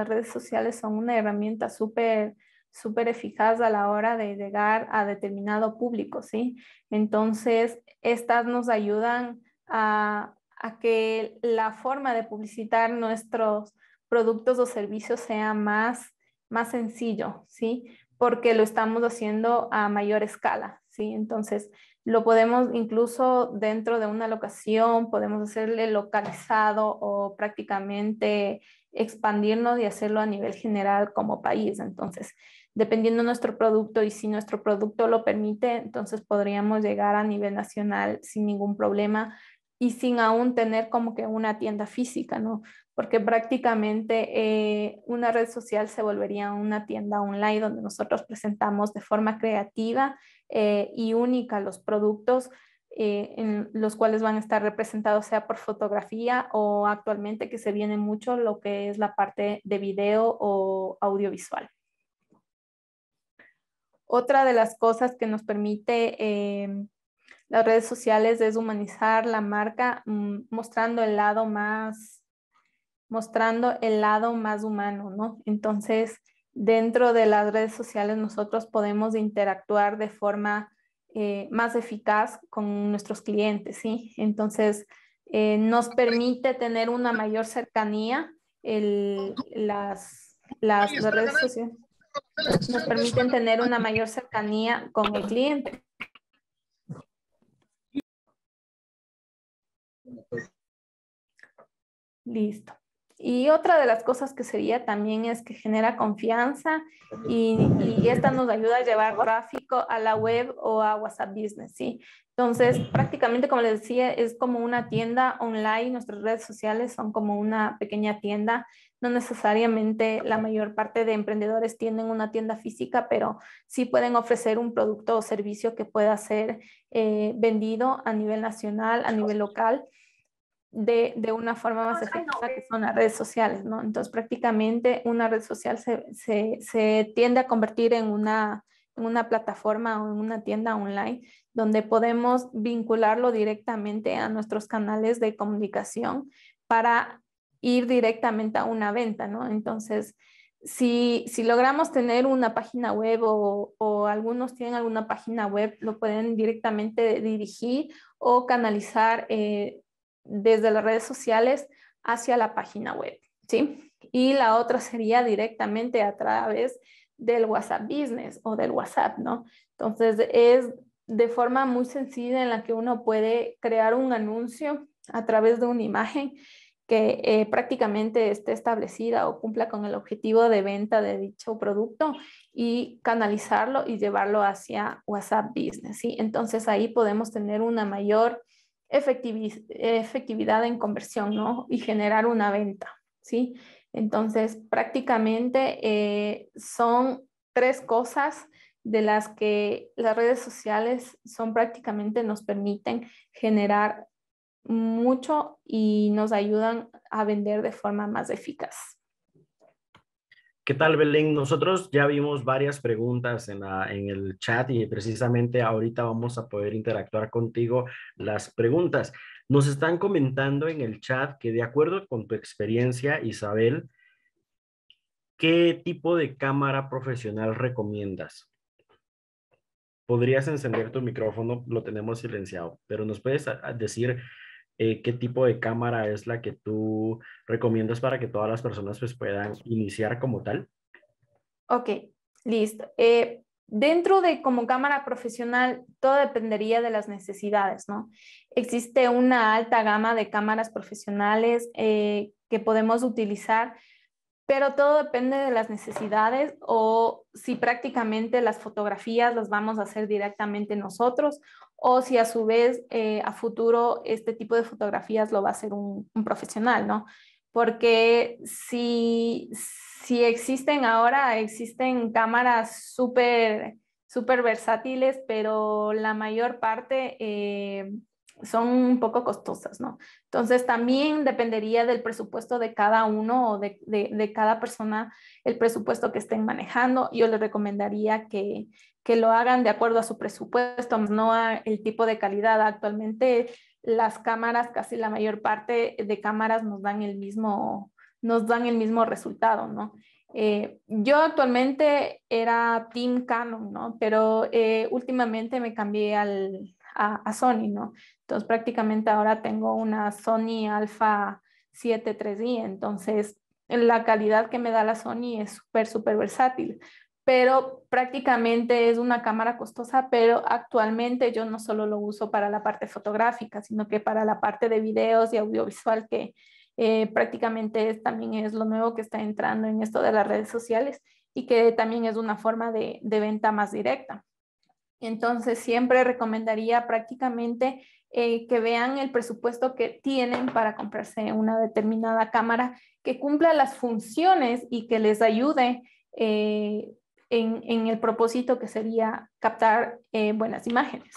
redes sociales son una herramienta súper súper eficaz a la hora de llegar a determinado público, ¿sí? Entonces, estas nos ayudan a, a que la forma de publicitar nuestros productos o servicios sea más, más sencillo, ¿sí? Porque lo estamos haciendo a mayor escala, ¿sí? Entonces, lo podemos incluso dentro de una locación, podemos hacerle localizado o prácticamente expandirnos y hacerlo a nivel general como país. Entonces, dependiendo nuestro producto y si nuestro producto lo permite, entonces podríamos llegar a nivel nacional sin ningún problema y sin aún tener como que una tienda física, ¿no? Porque prácticamente eh, una red social se volvería una tienda online donde nosotros presentamos de forma creativa eh, y única los productos eh, en los cuales van a estar representados, sea por fotografía o actualmente que se viene mucho lo que es la parte de video o audiovisual. Otra de las cosas que nos permite em, las redes sociales es humanizar la marca mm, mostrando el lado más mostrando el lado más humano, ¿no? Entonces, dentro de las redes sociales nosotros podemos interactuar de forma eh, más eficaz con nuestros clientes, ¿sí? Entonces, eh, nos permite tener una mayor cercanía las, las redes sociales. Nos permiten tener una mayor cercanía con el cliente. Listo. Y otra de las cosas que sería también es que genera confianza y, esta nos ayuda a llevar gráfico a la web o a WhatsApp Business, ¿sí? Entonces, prácticamente, como les decía, es como una tienda online, nuestras redes sociales son como una pequeña tienda, no necesariamente la mayor parte de emprendedores tienen una tienda física, pero sí pueden ofrecer un producto o servicio que pueda ser eh, vendido a nivel nacional, a nivel local de, una forma más efectiva que eh. son las redes sociales, ¿no? Entonces prácticamente una red social se, tiende a convertir en una, una plataforma o en una tienda online donde podemos vincularlo directamente a nuestros canales de comunicación para ir directamente a una venta, ¿no? Entonces, si, si logramos tener una página web o, algunos tienen alguna página web, lo pueden directamente dirigir o canalizar eh, desde las redes sociales hacia la página web, ¿sí? Y la otra sería directamente a través del WhatsApp Business o del WhatsApp, ¿no? Entonces es de forma muy sencilla en la que uno puede crear un anuncio a través de una imagen que eh, prácticamente esté establecida o cumpla con el objetivo de venta de dicho producto y canalizarlo y llevarlo hacia WhatsApp Business. ¿sí? Entonces ahí podemos tener una mayor efectividad en conversión ¿no? y generar una venta. ¿sí? Entonces, prácticamente eh, son tres cosas de las que las redes sociales son prácticamente nos permiten generar mucho y nos ayudan a vender de forma más eficaz. ¿Qué tal, Belén? Nosotros ya vimos varias preguntas en, el chat y precisamente ahorita vamos a poder interactuar contigo las preguntas. Nos están comentando en el chat que de acuerdo con tu experiencia, Isabel, ¿qué tipo de cámara profesional recomiendas? Podrías encender tu micrófono, lo tenemos silenciado, pero nos puedes decir eh, qué tipo de cámara es la que tú recomiendas para que todas las personas pues, puedan iniciar como tal. Ok, listo. Eh, dentro de como cámara profesional, todo dependería de las necesidades, ¿no? Existe una alta gama de cámaras profesionales eh, que podemos utilizar pero todo depende de las necesidades o si prácticamente las fotografías las vamos a hacer directamente nosotros o si a su vez eh, a futuro este tipo de fotografías lo va a hacer un, profesional, ¿no? Porque si, si existen ahora, existen cámaras súper súper versátiles, pero la mayor parte eh, son un poco costosas, ¿no? Entonces también dependería del presupuesto de cada uno o de, cada persona el presupuesto que estén manejando. Yo les recomendaría que, lo hagan de acuerdo a su presupuesto, no a el tipo de calidad. Actualmente las cámaras, casi la mayor parte de cámaras nos dan el mismo, nos dan el mismo resultado, ¿no? Eh, yo actualmente era Team Canon, ¿no? Pero eh, últimamente me cambié al, a, Sony, ¿no? Entonces prácticamente ahora tengo una Sony Alpha 7 3 entonces la calidad que me da la Sony es súper, súper versátil, pero prácticamente es una cámara costosa, pero actualmente yo no solo lo uso para la parte fotográfica, sino que para la parte de videos y audiovisual, que eh, prácticamente también es lo nuevo que está entrando en esto de las redes sociales y que también es una forma de venta más directa. Entonces, siempre recomendaría prácticamente eh, que vean el presupuesto que tienen para comprarse una determinada cámara que cumpla las funciones y que les ayude eh, en, el propósito que sería captar eh, buenas imágenes.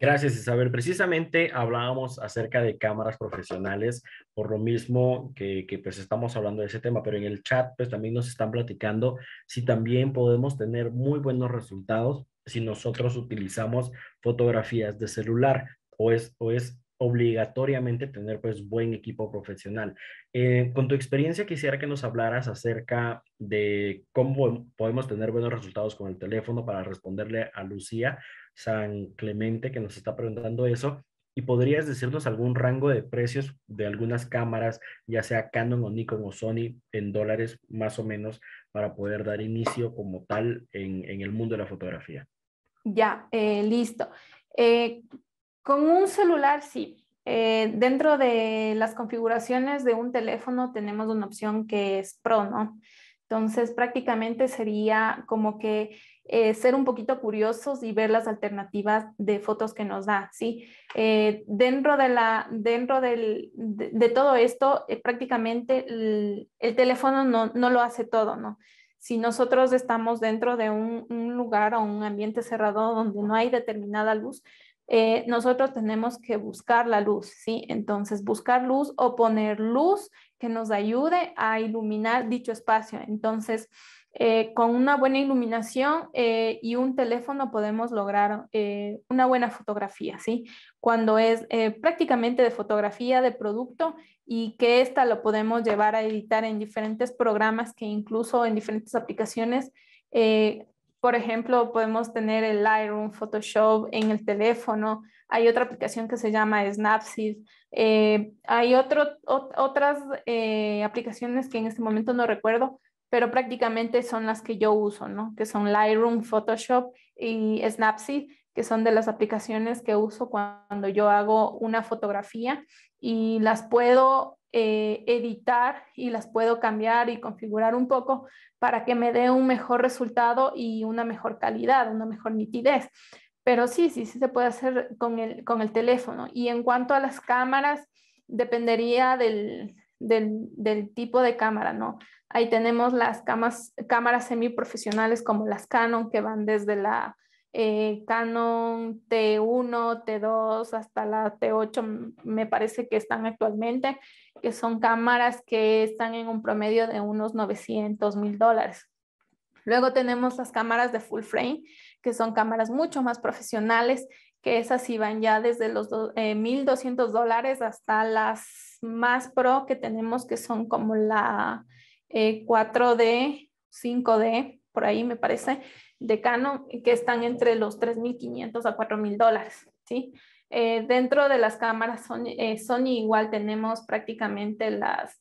Gracias, Isabel. Precisamente hablábamos acerca de cámaras profesionales, por lo mismo que, pues estamos hablando de ese tema, pero en el chat pues también nos están platicando si también podemos tener muy buenos resultados si nosotros utilizamos fotografías de celular o es, o es obligatoriamente tener pues buen equipo profesional. Eh, con tu experiencia quisiera que nos hablaras acerca de cómo podemos tener buenos resultados con el teléfono para responderle a Lucía San Clemente que nos está preguntando eso. ¿Y podrías decirnos algún rango de precios de algunas cámaras, ya sea Canon o Nikon o Sony, en dólares más o menos, para poder dar inicio como tal en, el mundo de la fotografía? Ya, eh, listo. Eh, con un celular, sí, eh, dentro de las configuraciones de un teléfono tenemos una opción que es Pro, ¿no? Entonces prácticamente sería como que eh, ser un poquito curiosos y ver las alternativas de fotos que nos da, ¿sí? Eh, dentro de, la, dentro del, de, todo esto, prácticamente el, teléfono no, no, lo hace todo, ¿no? Si nosotros estamos dentro de un lugar o un ambiente cerrado donde no hay determinada luz, eh, nosotros tenemos que buscar la luz, ¿sí? Entonces, buscar luz o poner luz que nos ayude a iluminar dicho espacio. Entonces, eh, con una buena iluminación eh, y un teléfono podemos lograr una buena fotografía, ¿sí? Cuando es prácticamente de fotografía de producto y que esta lo podemos llevar a editar en diferentes programas que incluso en diferentes aplicaciones por ejemplo, podemos tener el Lightroom, Photoshop en el teléfono. Hay otra aplicación que se llama Snapseed. Eh, hay otro, otras eh, aplicaciones que en este momento no recuerdo, pero prácticamente son las que yo uso, ¿no? Que son Lightroom, Photoshop y Snapseed, que son de las aplicaciones que uso cuando yo hago una fotografía y las puedo eh, editar y las puedo cambiar y configurar un poco para que me dé un mejor resultado y una mejor calidad, una mejor nitidez. Pero sí, sí, sí se puede hacer con el, teléfono. Y en cuanto a las cámaras, dependería del, tipo de cámara, ¿no? Ahí tenemos las cámaras cámaras semiprofesionales como las Canon que van desde la eh, Canon T1, T2, hasta la T8 me parece que están actualmente, que son cámaras que están en un promedio de unos 900 mil dólares. Luego tenemos las cámaras de full frame, que son cámaras mucho más profesionales, que esas iban ya desde los 1.200 eh, dólares hasta las más pro que tenemos, que son como la 4D, eh, 5D, por ahí me parece, de Canon, que están entre los 3.500 a 4.000 dólares, ¿sí? Eh, dentro de las cámaras Sony, eh, igual tenemos prácticamente las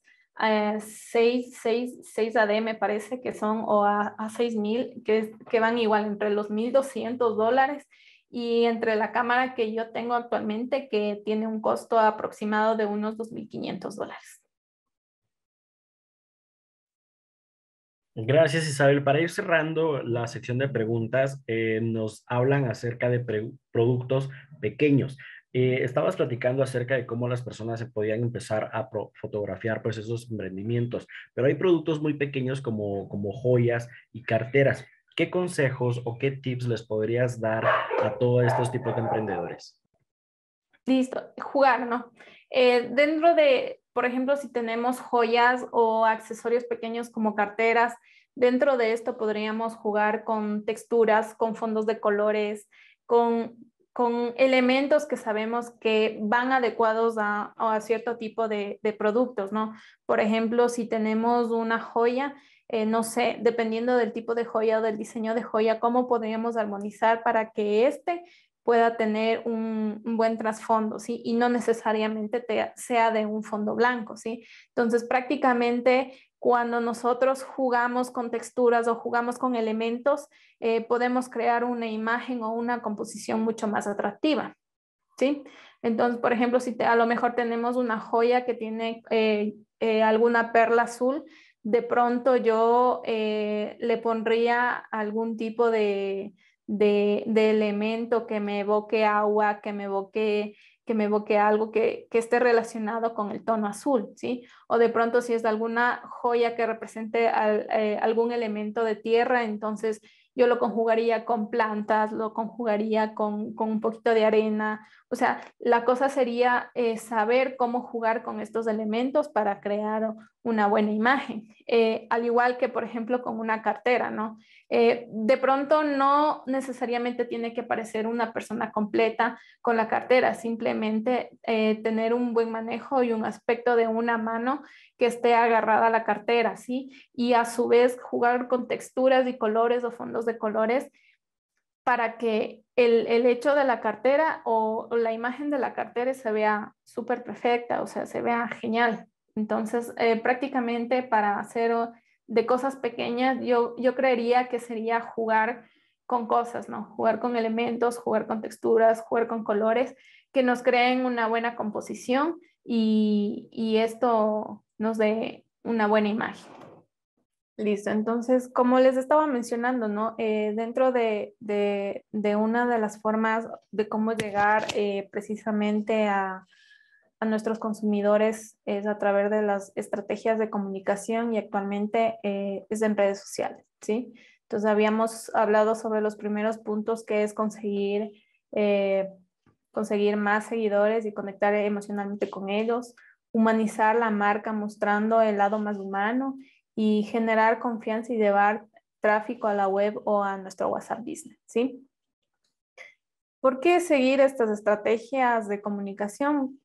6, 6, 6, AD me parece que son o a, 6.000 que, que van igual entre los 1.200 dólares y entre la cámara que yo tengo actualmente que tiene un costo aproximado de unos 2.500 dólares. Gracias, Isabel. Para ir cerrando la sección de preguntas, eh, nos hablan acerca de productos pequeños. Eh, estabas platicando acerca de cómo las personas se podían empezar a fotografiar pues, esos emprendimientos, pero hay productos muy pequeños como, como joyas y carteras. ¿Qué consejos o qué tips les podrías dar a todos estos tipos de emprendedores? Listo, jugar, ¿no? Eh, dentro de, por ejemplo, si tenemos joyas o accesorios pequeños como carteras, dentro de esto podríamos jugar con texturas, con fondos de colores, con, con elementos que sabemos que van adecuados a, cierto tipo de, productos, ¿no? Por ejemplo, si tenemos una joya, eh, no sé, dependiendo del tipo de joya o del diseño de joya, cómo podríamos armonizar para que este pueda tener un, buen trasfondo, ¿sí? Y no necesariamente sea de un fondo blanco, ¿sí? Entonces, prácticamente cuando nosotros jugamos con texturas o jugamos con elementos, eh, podemos crear una imagen o una composición mucho más atractiva, ¿sí? Entonces, por ejemplo, si a lo mejor tenemos una joya que tiene eh, eh, alguna perla azul, de pronto yo le pondría algún tipo de de, elemento que me evoque agua, que me evoque que me evoque algo que, esté relacionado con el tono azul, ¿sí? O de pronto si es de alguna joya que represente eh, algún elemento de tierra, entonces yo lo conjugaría con plantas, lo conjugaría con, con un poquito de arena o sea, la cosa sería eh, saber cómo jugar con estos elementos para crear una buena imagen, eh, al igual que, por ejemplo, con una cartera, ¿no? Eh, de pronto no necesariamente tiene que parecer una persona completa con la cartera, simplemente tener un buen manejo y un aspecto de una mano que esté agarrada a la cartera, ¿sí? Y a su vez jugar con texturas y colores o fondos de colores para que el, hecho de la cartera o, la imagen de la cartera se vea súper perfecta, o sea, se vea genial. Entonces, eh, prácticamente para hacer de cosas pequeñas, yo, yo creería que sería jugar con cosas, ¿no? Jugar con elementos, jugar con texturas, jugar con colores que nos creen una buena composición y, y esto nos dé una buena imagen. Listo, entonces, como les estaba mencionando, ¿no? Eh, dentro de, una de las formas de cómo llegar eh, precisamente a, nuestros consumidores es a través de las estrategias de comunicación y actualmente eh, es en redes sociales, ¿sí? Entonces, habíamos hablado sobre los primeros puntos que es conseguir, conseguir más seguidores y conectar emocionalmente con ellos, humanizar la marca mostrando el lado más humano y generar confianza y llevar tráfico a la web o a nuestro WhatsApp Business, ¿sí? ¿Por qué seguir estas estrategias de comunicación?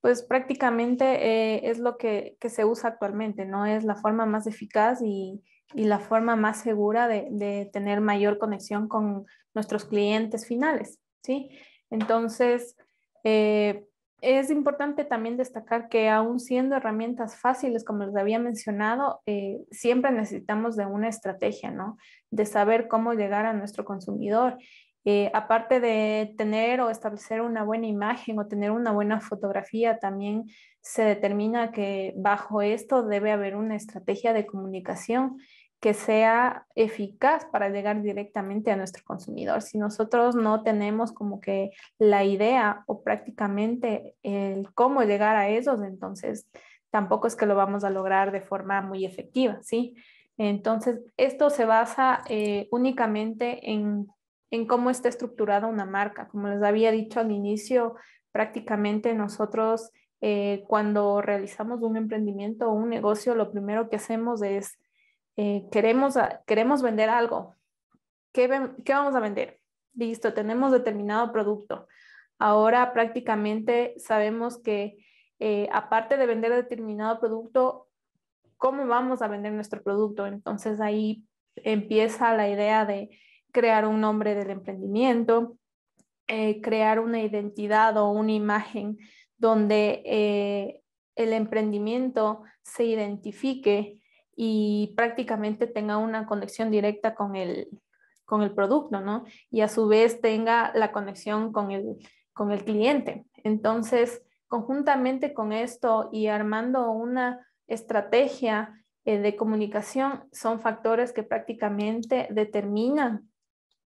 Pues prácticamente eh, es lo que, se usa actualmente, ¿no? Es la forma más eficaz y, la forma más segura de, tener mayor conexión con nuestros clientes finales, ¿sí? Entonces, eh, es importante también destacar que aún siendo herramientas fáciles, como les había mencionado, eh, siempre necesitamos de una estrategia, ¿no? De saber cómo llegar a nuestro consumidor. Eh, aparte de tener o establecer una buena imagen o tener una buena fotografía, también se determina que bajo esto debe haber una estrategia de comunicación que sea eficaz para llegar directamente a nuestro consumidor. Si nosotros no tenemos como que la idea o prácticamente el cómo llegar a esos, entonces tampoco es que lo vamos a lograr de forma muy efectiva, ¿sí? Entonces, esto se basa eh, únicamente en, cómo está estructurada una marca. Como les había dicho al inicio, prácticamente nosotros eh, cuando realizamos un emprendimiento o un negocio, lo primero que hacemos es eh, queremos, vender algo. ¿Qué, vamos a vender? Listo, tenemos determinado producto. Ahora prácticamente sabemos que eh, aparte de vender determinado producto, ¿cómo vamos a vender nuestro producto? Entonces ahí empieza la idea de crear un nombre del emprendimiento, eh, crear una identidad o una imagen donde el emprendimiento se identifique y prácticamente tenga una conexión directa con el, con el producto, ¿no? Y a su vez tenga la conexión con el, con el cliente. Entonces, conjuntamente con esto y armando una estrategia eh, de comunicación son factores que prácticamente determinan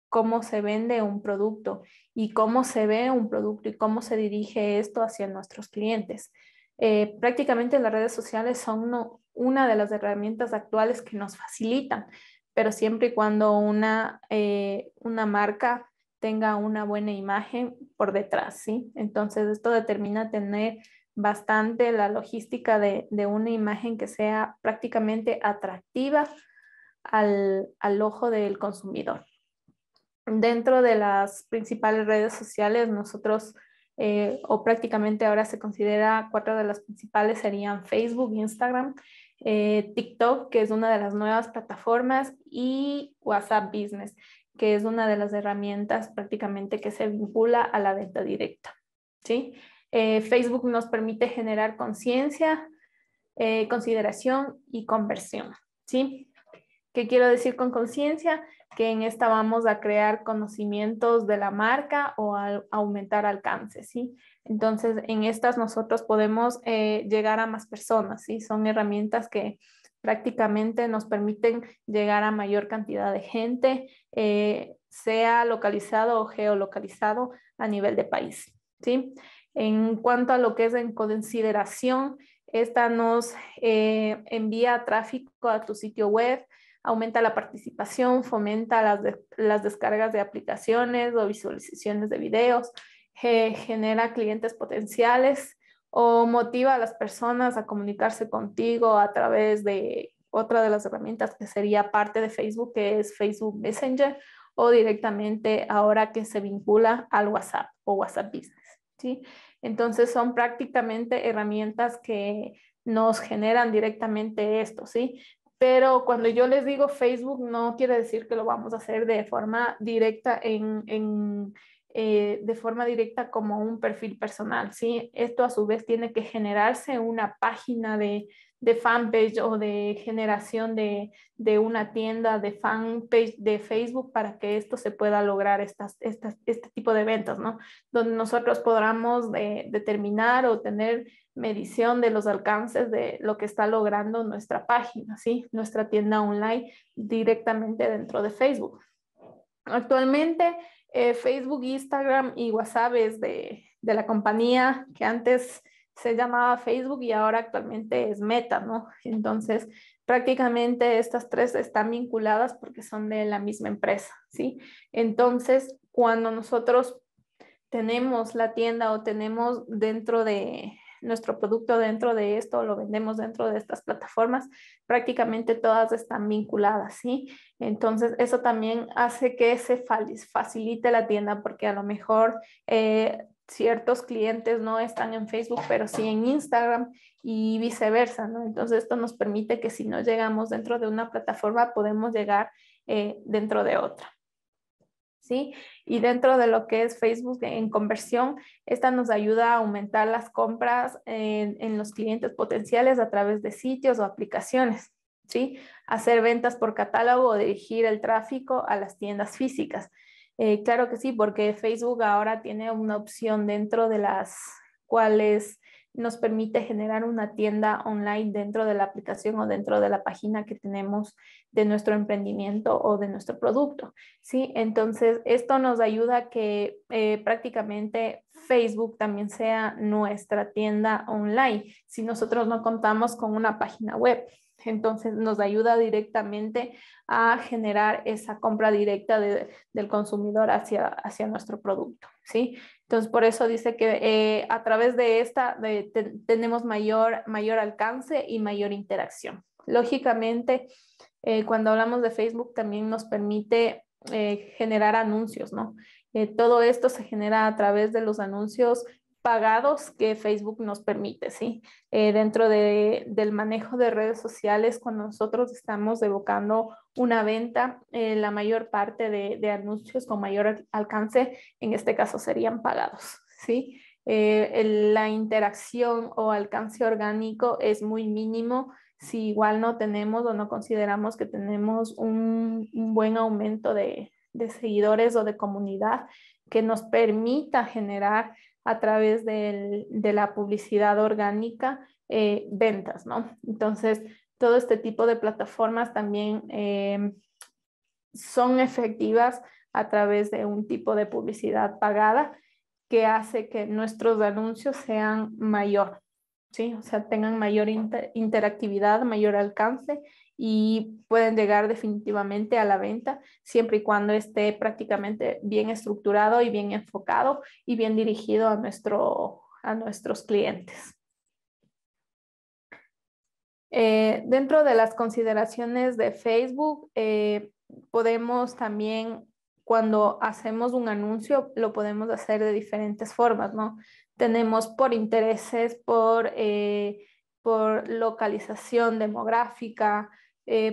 cómo se vende un producto y cómo se ve un producto y cómo se dirige esto hacia nuestros clientes. Eh, prácticamente las redes sociales son no, una de las herramientas actuales que nos facilitan, pero siempre y cuando una, eh, una marca tenga una buena imagen por detrás, ¿sí? Entonces esto determina tener bastante la logística de, de una imagen que sea prácticamente atractiva al, al ojo del consumidor. Dentro de las principales redes sociales, nosotros eh, o prácticamente ahora se considera cuatro de las principales serían Facebook, Instagram eh, TikTok, que es una de las nuevas plataformas, y WhatsApp Business, que es una de las herramientas prácticamente que se vincula a la venta directa. ¿sí? Eh, Facebook nos permite generar conciencia, eh, consideración y conversión. ¿sí? ¿Qué quiero decir con conciencia? Que en esta vamos a crear conocimientos de la marca o aumentar alcance. ¿sí? Entonces, en estas nosotros podemos eh, llegar a más personas, ¿sí? Son herramientas que prácticamente nos permiten llegar a mayor cantidad de gente, eh, sea localizado o geolocalizado a nivel de país, ¿sí? En cuanto a lo que es en consideración, esta nos eh, envía tráfico a tu sitio web, aumenta la participación, fomenta las, las descargas de aplicaciones o visualizaciones de videos, eh, genera clientes potenciales o motiva a las personas a comunicarse contigo a través de otra de las herramientas que sería parte de Facebook, que es Facebook Messenger, o directamente ahora que se vincula al WhatsApp o WhatsApp Business. ¿sí? Entonces son prácticamente herramientas que nos generan directamente esto, ¿sí? Pero cuando yo les digo Facebook, no quiere decir que lo vamos a hacer de forma directa en, en eh, de forma directa como un perfil personal. ¿sí? Esto a su vez tiene que generarse una página de, de fanpage o de generación de, de, una tienda de fanpage de Facebook para que esto se pueda lograr estas, este tipo de eventos, ¿no? Donde nosotros podamos eh, determinar o tener medición de los alcances de lo que está logrando nuestra página, ¿sí? Nuestra tienda online directamente dentro de Facebook. Actualmente eh, Facebook, Instagram y WhatsApp es de, de, la compañía que antes se llamaba Facebook y ahora actualmente es Meta, ¿no? Entonces, prácticamente estas tres están vinculadas porque son de la misma empresa, ¿sí? Entonces, cuando nosotros tenemos la tienda o tenemos dentro de, nuestro producto dentro de esto, lo vendemos dentro de estas plataformas, prácticamente todas están vinculadas, ¿sí? Entonces, eso también hace que se facilite la tienda porque a lo mejor... Eh, ciertos clientes no están en Facebook, pero sí en Instagram y viceversa, ¿no? Entonces esto nos permite que si no llegamos dentro de una plataforma, podemos llegar eh, dentro de otra. ¿sí? Y dentro de lo que es Facebook en conversión, esta nos ayuda a aumentar las compras en, los clientes potenciales a través de sitios o aplicaciones, ¿sí? Hacer ventas por catálogo o dirigir el tráfico a las tiendas físicas. Eh, claro que sí, porque Facebook ahora tiene una opción dentro de las cuales nos permite generar una tienda online dentro de la aplicación o dentro de la página que tenemos de nuestro emprendimiento o de nuestro producto. ¿sí? Entonces, esto nos ayuda a que eh, prácticamente Facebook también sea nuestra tienda online si nosotros no contamos con una página web. Entonces nos ayuda directamente a generar esa compra directa del consumidor hacia, hacia nuestro producto, ¿sí? Entonces, por eso dice que eh, a través de esta tenemos mayor, mayor alcance y mayor interacción. Lógicamente, eh, cuando hablamos de Facebook también nos permite eh, generar anuncios, ¿no? todo esto se genera a través de los anuncios pagados que Facebook nos permite, ¿sí? dentro del manejo de redes sociales, cuando nosotros estamos evocando una venta, eh, la mayor parte de, anuncios con mayor alcance, en este caso serían pagados, ¿sí? Eh, la interacción o alcance orgánico es muy mínimo si igual no tenemos o no consideramos que tenemos un, buen aumento de, seguidores o de comunidad que nos permita generar a través de la publicidad orgánica eh, ventas, ¿no? Entonces, todo este tipo de plataformas también em, son efectivas a través de un tipo de publicidad pagada que hace que nuestros anuncios sean mayor, O sea, tengan mayor interactividad, mayor alcance y pueden llegar definitivamente a la venta siempre y cuando esté prácticamente bien estructurado y bien enfocado y bien dirigido a nuestros clientes. Eh, dentro de las consideraciones de Facebook, eh, podemos también, cuando hacemos un anuncio, lo podemos hacer de diferentes formas, ¿no? Tenemos por intereses, por, eh, localización demográfica,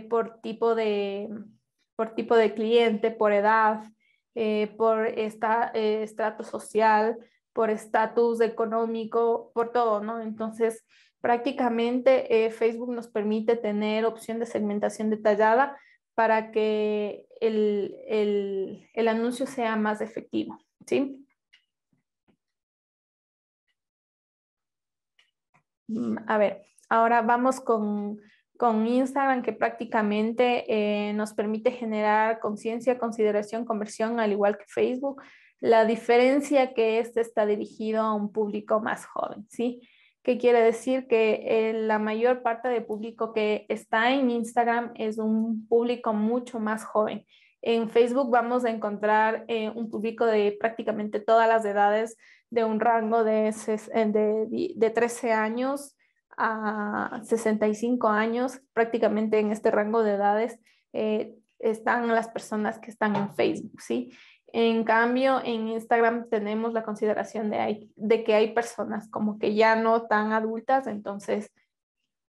por, tipo de, por tipo de cliente, por edad, por esta, estrato social, por estatus económico, por todo, ¿no? Entonces, prácticamente eh, Facebook nos permite tener opción de segmentación detallada para que el, anuncio sea más efectivo. ¿sí? Mm, a ver, ahora vamos con, Instagram que prácticamente eh, nos permite generar conciencia, consideración, conversión, al igual que Facebook. La diferencia que este está dirigido a un público más joven, ¿sí? que quiere decir que eh, la mayor parte del público que está en Instagram es un público mucho más joven. En Facebook vamos a encontrar eh, un público de prácticamente todas las edades, de un rango de, eh, de, de 13 años a 65 años, prácticamente en este rango de edades. están las personas que están en Facebook, ¿sí? En cambio, en Instagram tenemos la consideración de, que hay personas como que ya no tan adultas, entonces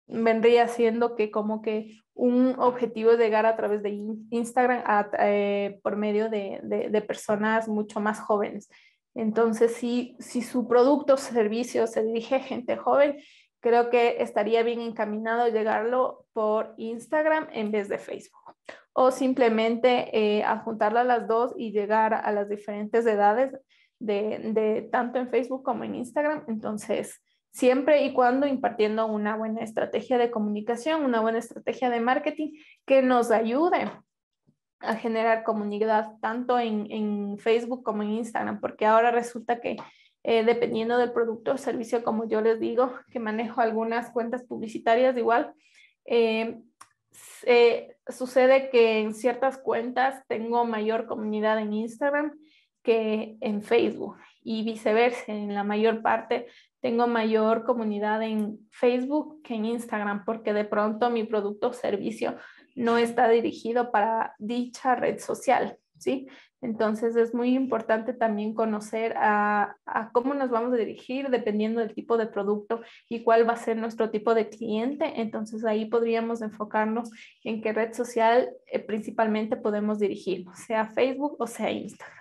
vendría siendo que como que un objetivo es llegar a través de Instagram eh, por medio de, personas mucho más jóvenes. Entonces, si, si su producto o servicio se dirige a gente joven, creo que estaría bien encaminado llegarlo por Instagram en vez de Facebook o simplemente eh, a las dos y llegar a las diferentes edades de, tanto en Facebook como en Instagram. Entonces, siempre y cuando impartiendo una buena estrategia de comunicación, una buena estrategia de marketing que nos ayude a generar comunidad tanto en, Facebook como en Instagram, porque ahora resulta que eh, dependiendo del producto o servicio, como yo les digo, que manejo algunas cuentas publicitarias igual, eh, eh sucede que en ciertas cuentas tengo mayor comunidad en Instagram que en Facebook y viceversa. En la mayor parte tengo mayor comunidad en Facebook que en Instagram porque de pronto mi producto o servicio no está dirigido para dicha red social. ¿sí? Entonces es muy importante también conocer a, cómo nos vamos a dirigir dependiendo del tipo de producto y cuál va a ser nuestro tipo de cliente. Entonces ahí podríamos enfocarnos en qué red social eh, principalmente podemos dirigirnos, sea Facebook o sea Instagram.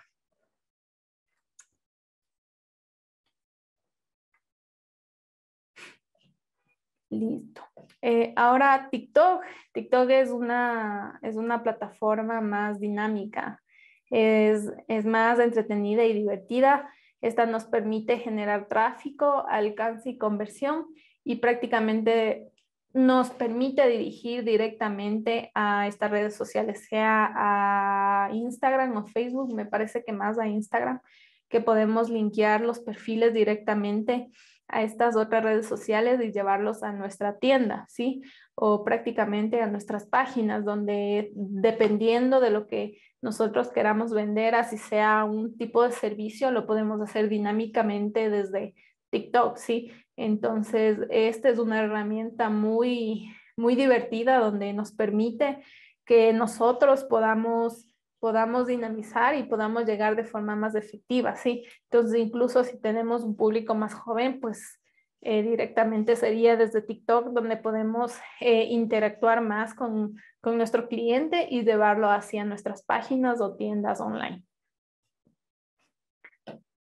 Listo. Eh, ahora TikTok. TikTok es una plataforma más dinámica es, más entretenida y divertida. Esta nos permite generar tráfico, alcance y conversión y prácticamente nos permite dirigir directamente a estas redes sociales, sea a Instagram o Facebook, me parece que más a Instagram, que podemos linkear los perfiles directamente a estas otras redes sociales y llevarlos a nuestra tienda, ¿sí? O prácticamente a nuestras páginas, donde dependiendo de lo que nosotros queramos vender, así sea un tipo de servicio, lo podemos hacer dinámicamente desde TikTok, ¿sí? Entonces, esta es una herramienta muy, muy divertida donde nos permite que nosotros podamos podamos dinamizar y podamos llegar de forma más efectiva, ¿sí? Entonces, incluso si tenemos un público más joven, pues eh, directamente sería desde TikTok, donde podemos eh, interactuar más con, con nuestro cliente y llevarlo hacia nuestras páginas o tiendas online.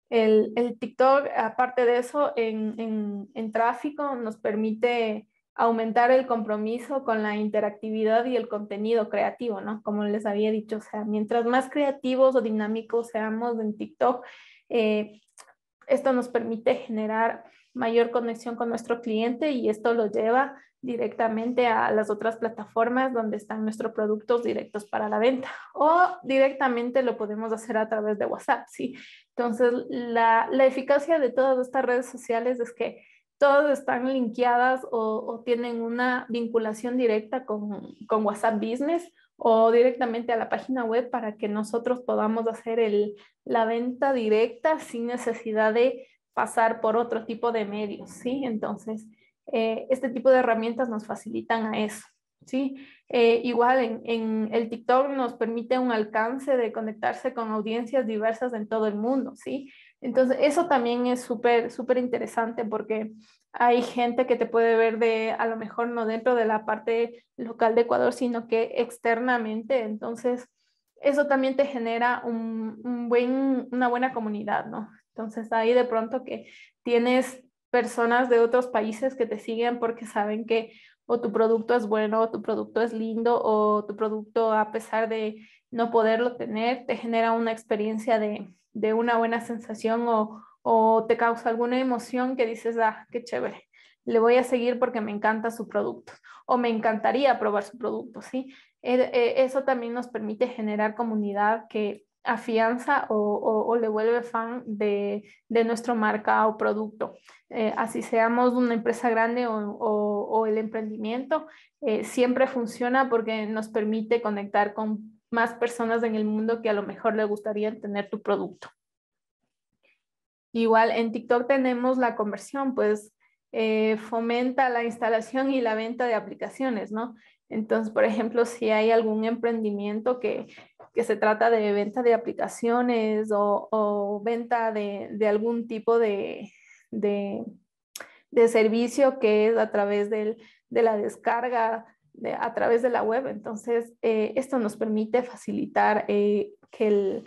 El, el, TikTok, aparte de eso, en, en, en, tráfico nos permite aumentar el compromiso con la interactividad y el contenido creativo, ¿no? Como les había dicho, o sea, mientras más creativos o dinámicos seamos en TikTok, eh, esto nos permite generar mayor conexión con nuestro cliente y esto lo lleva directamente a las otras plataformas donde están nuestros productos directos para la venta o directamente lo podemos hacer a través de WhatsApp, ¿sí? Entonces, la eficacia de todas estas redes sociales es que todas están linkeadas o, tienen una vinculación directa con, WhatsApp Business o directamente a la página web para que nosotros podamos hacer la venta directa sin necesidad de pasar por otro tipo de medios, ¿sí? Entonces, eh, este tipo de herramientas nos facilitan a eso, ¿sí? Eh, igual en, en, el TikTok nos permite un alcance de conectarse con audiencias diversas en todo el mundo, ¿sí? Entonces, eso también es súper, súper interesante porque hay gente que te puede ver de, a lo mejor no dentro de la parte local de Ecuador, sino que externamente. Entonces, eso también te genera un, buen, una buena comunidad, ¿no? Entonces, ahí de pronto que tienes personas de otros países que te siguen porque saben que o tu producto es bueno, o tu producto es lindo, o tu producto, a pesar de no poderlo tener te genera una experiencia de, una buena sensación o, te causa alguna emoción que dices, ah, qué chévere, le voy a seguir porque me encanta su producto o me encantaría probar su producto, ¿sí? E, e, eso también nos permite generar comunidad que afianza o, o, le vuelve fan de, nuestro marca o producto. Eh, así seamos una empresa grande o, el emprendimiento, eh, siempre funciona porque nos permite conectar con más personas en el mundo que a lo mejor le gustaría tener tu producto. Igual en TikTok tenemos la conversión, pues eh, fomenta la instalación y la venta de aplicaciones, ¿no? Entonces, por ejemplo, si hay algún emprendimiento que, se trata de venta de aplicaciones o, venta de, algún tipo de, de, servicio que es a través de la descarga a través de la web. Entonces, eh, esto nos permite facilitar eh, que,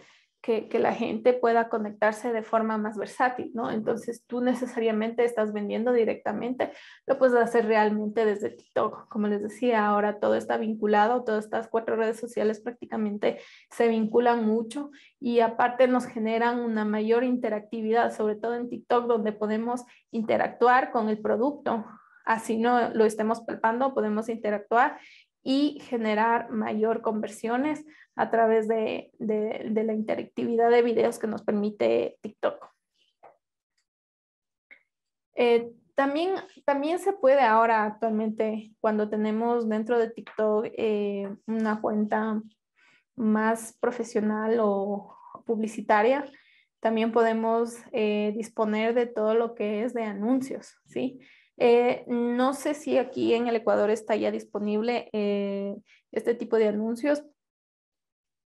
que, la gente pueda conectarse de forma más versátil, ¿no? Entonces, tú necesariamente estás vendiendo directamente, lo puedes hacer realmente desde TikTok. Como les decía, ahora todo está vinculado, todas estas cuatro redes sociales prácticamente se vinculan mucho y aparte nos generan una mayor interactividad, sobre todo en TikTok, donde podemos interactuar con el producto así no lo estemos palpando, podemos interactuar y generar mayor conversiones a través de, la interactividad de videos que nos permite TikTok. Eh, también, se puede ahora actualmente, cuando tenemos dentro de TikTok eh, una cuenta más profesional o publicitaria, también podemos eh, disponer de todo lo que es de anuncios, ¿sí? Eh, no sé si aquí en el Ecuador está ya disponible eh, este tipo de anuncios,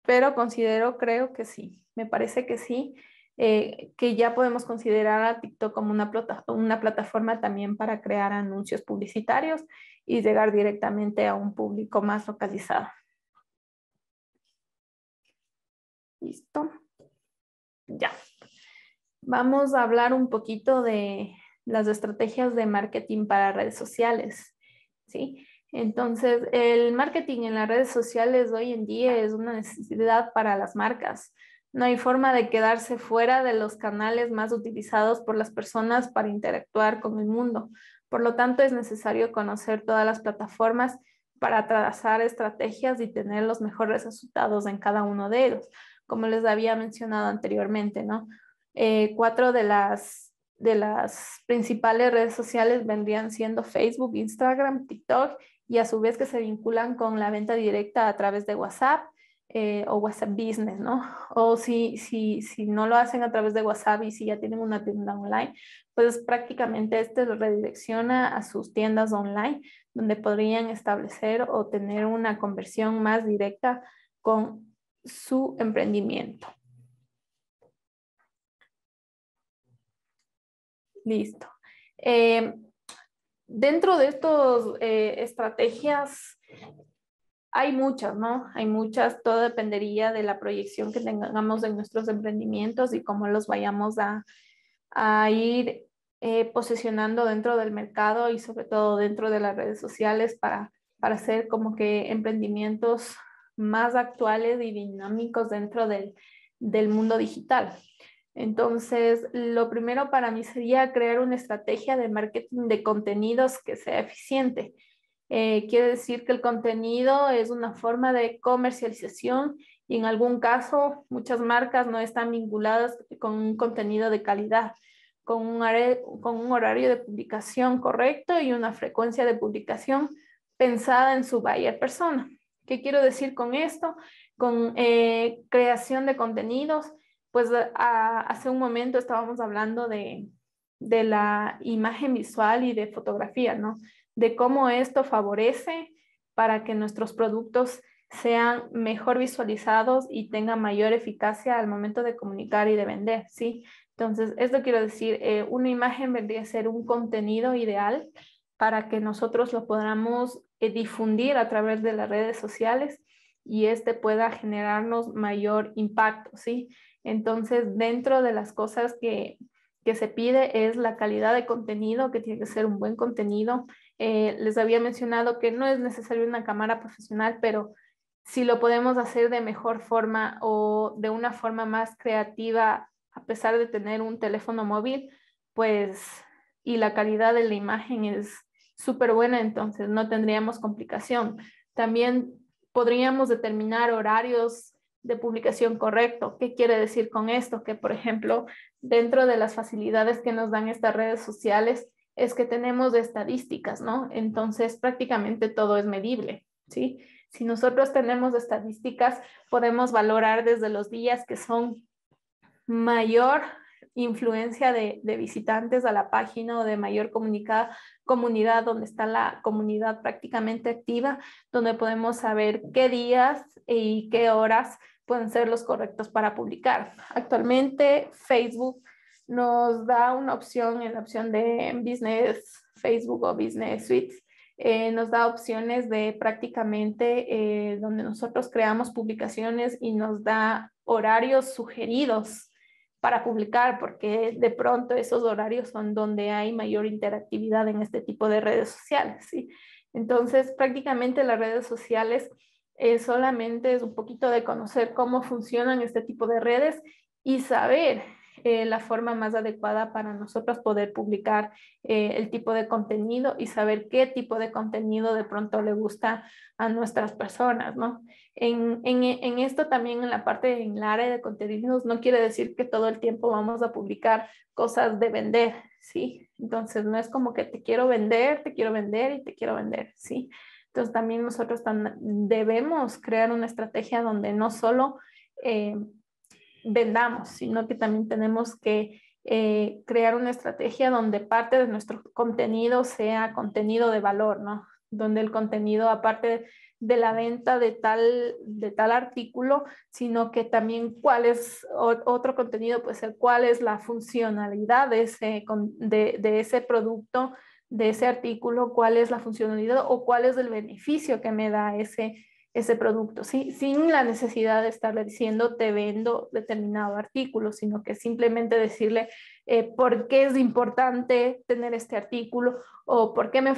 pero considero, creo que sí, me parece que sí, eh, que ya podemos considerar a TikTok como una, una plataforma también para crear anuncios publicitarios y llegar directamente a un público más localizado. Listo. Ya. Vamos a hablar un poquito de, las estrategias de marketing para redes sociales, ¿sí? Entonces, el marketing en las redes sociales hoy en día es una necesidad para las marcas. No hay forma de quedarse fuera de los canales más utilizados por las personas para interactuar con el mundo. Por lo tanto, es necesario conocer todas las plataformas para trazar estrategias y tener los mejores resultados en cada uno de ellos, como les había mencionado anteriormente, ¿no? Eh, cuatro de las de las principales redes sociales vendrían siendo Facebook, Instagram, TikTok y a su vez que se vinculan con la venta directa a través de WhatsApp eh, o WhatsApp Business, ¿no? O si, si no lo hacen a través de WhatsApp y si ya tienen una tienda online, pues prácticamente este lo redirecciona a sus tiendas online donde podrían establecer o tener una conversión más directa con su emprendimiento. Listo. Eh, dentro de estas eh, estrategias hay muchas, ¿no? Hay muchas, todo dependería de la proyección que tengamos de nuestros emprendimientos y cómo los vayamos a, ir eh, posicionando dentro del mercado y sobre todo dentro de las redes sociales para, para hacer como que emprendimientos más actuales y dinámicos dentro del, del mundo digital. Entonces, lo primero para mí sería crear una estrategia de marketing de contenidos que sea eficiente. Eh, quiere decir que el contenido es una forma de comercialización y en algún caso muchas marcas no están vinculadas con un contenido de calidad, con un, horario de publicación correcto y una frecuencia de publicación pensada en su buyer persona. ¿Qué quiero decir con esto? Con eh, creación de contenidos pues eh, hace un momento estábamos hablando de, la imagen visual y de fotografía, ¿no? De cómo esto favorece para que nuestros productos sean mejor visualizados y tengan mayor eficacia al momento de comunicar y de vender, ¿sí? Entonces, esto quiero decir, eh, una imagen vendría ser un contenido ideal para que nosotros lo podamos eh, difundir a través de las redes sociales y este pueda generarnos mayor impacto, ¿sí? Entonces, dentro de las cosas que, se pide es la calidad de contenido, que tiene que ser un buen contenido. Eh, les había mencionado que no es necesario una cámara profesional, pero si lo podemos hacer de mejor forma o de una forma más creativa, a pesar de tener un teléfono móvil, pues, y la calidad de la imagen es súper buena, entonces no tendríamos complicación. También podríamos determinar horarios de publicación correcto. ¿Qué quiere decir con esto? Que, por ejemplo, dentro de las facilidades que nos dan estas redes sociales es que tenemos estadísticas, ¿no? Entonces, prácticamente todo es medible, ¿sí? Si nosotros tenemos estadísticas, podemos valorar desde los días que son mayor influencia de, visitantes a la página o de mayor comunidad donde está la comunidad prácticamente activa, donde podemos saber qué días y qué horas pueden ser los correctos para publicar. Actualmente Facebook nos da una opción en la opción de Business Facebook o Business Suite. Eh, nos da opciones de prácticamente eh, donde nosotros creamos publicaciones y nos da horarios sugeridos para publicar, porque de pronto esos horarios son donde hay mayor interactividad en este tipo de redes sociales. ¿sí? Entonces, prácticamente las redes sociales solamente es un poquito de conocer cómo funcionan este tipo de redes y saber eh, la forma más adecuada para nosotros poder publicar eh, el tipo de contenido y saber qué tipo de contenido de pronto le gusta a nuestras personas, ¿no? En, esto también, en la parte, en el área de contenidos, no quiere decir que todo el tiempo vamos a publicar cosas de vender, ¿sí? Entonces, no es como que te quiero vender, te quiero vender y te quiero vender, ¿sí? sí entonces también nosotros debemos crear una estrategia donde no solo eh, vendamos, sino que también tenemos que eh, crear una estrategia donde parte de nuestro contenido sea contenido de valor, ¿no? Donde el contenido, aparte de la venta de tal, artículo, sino que también cuál es otro contenido, puede ser cuál es la funcionalidad de ese producto, de ese artículo, cuál es la funcionalidad o cuál es el beneficio que me da ese, ese producto, sin la necesidad de estarle diciendo te vendo determinado artículo, sino que simplemente decirle eh, por qué es importante tener este artículo o por qué me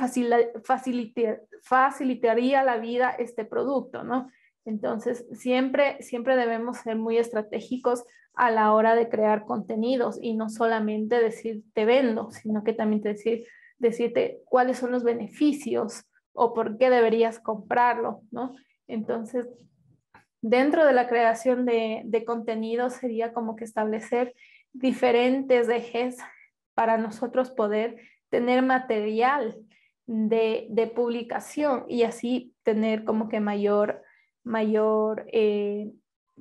facilitaría la vida este producto, ¿no? Entonces, siempre, siempre debemos ser muy estratégicos a la hora de crear contenidos y no solamente decir te vendo, sino que también decir decirte cuáles son los beneficios o por qué deberías comprarlo, ¿no? Entonces, dentro de la creación de, de contenido sería como que establecer diferentes ejes para nosotros poder tener material de, de publicación y así tener como que mayor, mayor eh,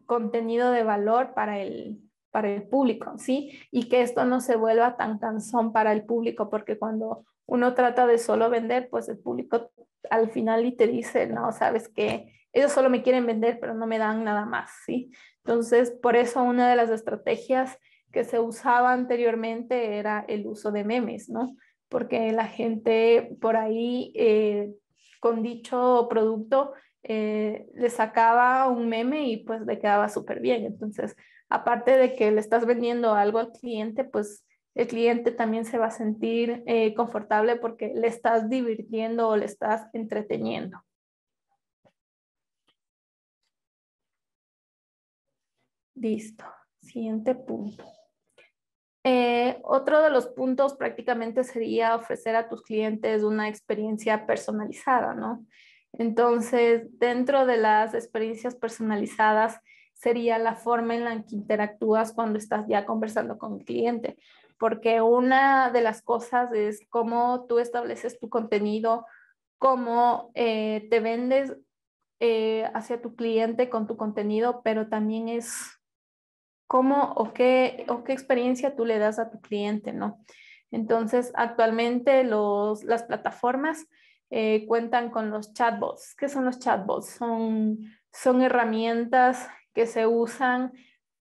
contenido de valor para el, para el público, ¿sí? Y que esto no se vuelva tan cansón para el público, porque cuando uno trata de solo vender, pues el público al final y te dice, no, sabes que ellos solo me quieren vender, pero no me dan nada más, ¿sí? Entonces, por eso una de las estrategias que se usaba anteriormente era el uso de memes, ¿no? Porque la gente por ahí eh, con dicho producto eh, le sacaba un meme y pues le quedaba súper bien. Entonces, aparte de que le estás vendiendo algo al cliente, pues el cliente también se va a sentir eh, confortable porque le estás divirtiendo o le estás entreteniendo. Listo, siguiente punto. Eh, otro de los puntos prácticamente sería ofrecer a tus clientes una experiencia personalizada, ¿no? Entonces, dentro de las experiencias personalizadas, sería la forma en la que interactúas cuando estás ya conversando con el cliente, porque una de las cosas es cómo tú estableces tu contenido, cómo eh, te vendes eh, hacia tu cliente con tu contenido, pero también es cómo o qué, qué experiencia tú le das a tu cliente, ¿no? Entonces, actualmente los, las plataformas eh, cuentan con los chatbots. ¿Qué son los chatbots? Son, son herramientas que se usan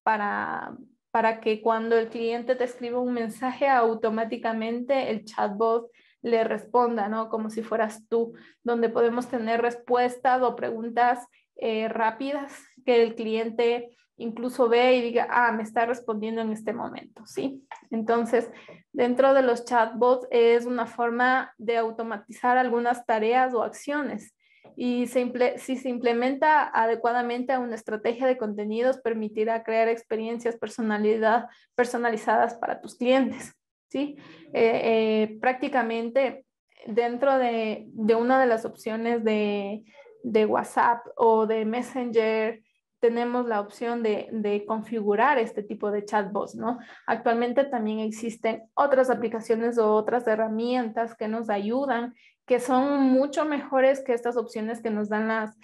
para, que cuando el cliente te escribe un mensaje, automáticamente el chatbot le responda, ¿no? Como si fueras tú, donde podemos tener respuestas o preguntas eh, rápidas que el cliente incluso ve y diga, ah, me está respondiendo en este momento, ¿sí? Entonces, dentro de los chatbots es una forma de automatizar algunas tareas o acciones y si se implementa adecuadamente una estrategia de contenidos, permitirá crear experiencias personalizadas para tus clientes. ¿sí? Eh, eh, prácticamente dentro de, una de las opciones de, WhatsApp o de Messenger, tenemos la opción de, de configurar este tipo de chatbots, ¿no? Actualmente también existen otras aplicaciones o otras herramientas que nos ayudan que son mucho mejores que estas opciones que nos dan las,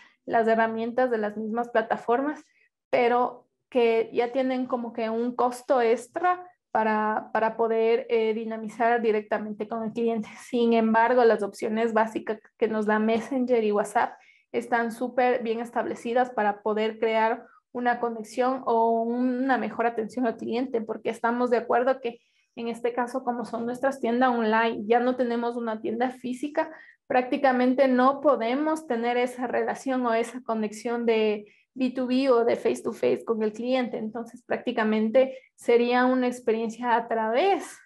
herramientas de las mismas plataformas, pero que ya tienen como que un costo extra para, para poder eh, dinamizar directamente con el cliente. Sin embargo, las opciones básicas que nos da Messenger y WhatsApp están súper bien establecidas para poder crear una conexión o una mejor atención al cliente, porque estamos de acuerdo que en este caso como son nuestras tiendas online, ya no tenemos una tienda física, prácticamente no podemos tener esa relación o esa conexión de B2B o de face to face con el cliente. Entonces, prácticamente sería una experiencia a través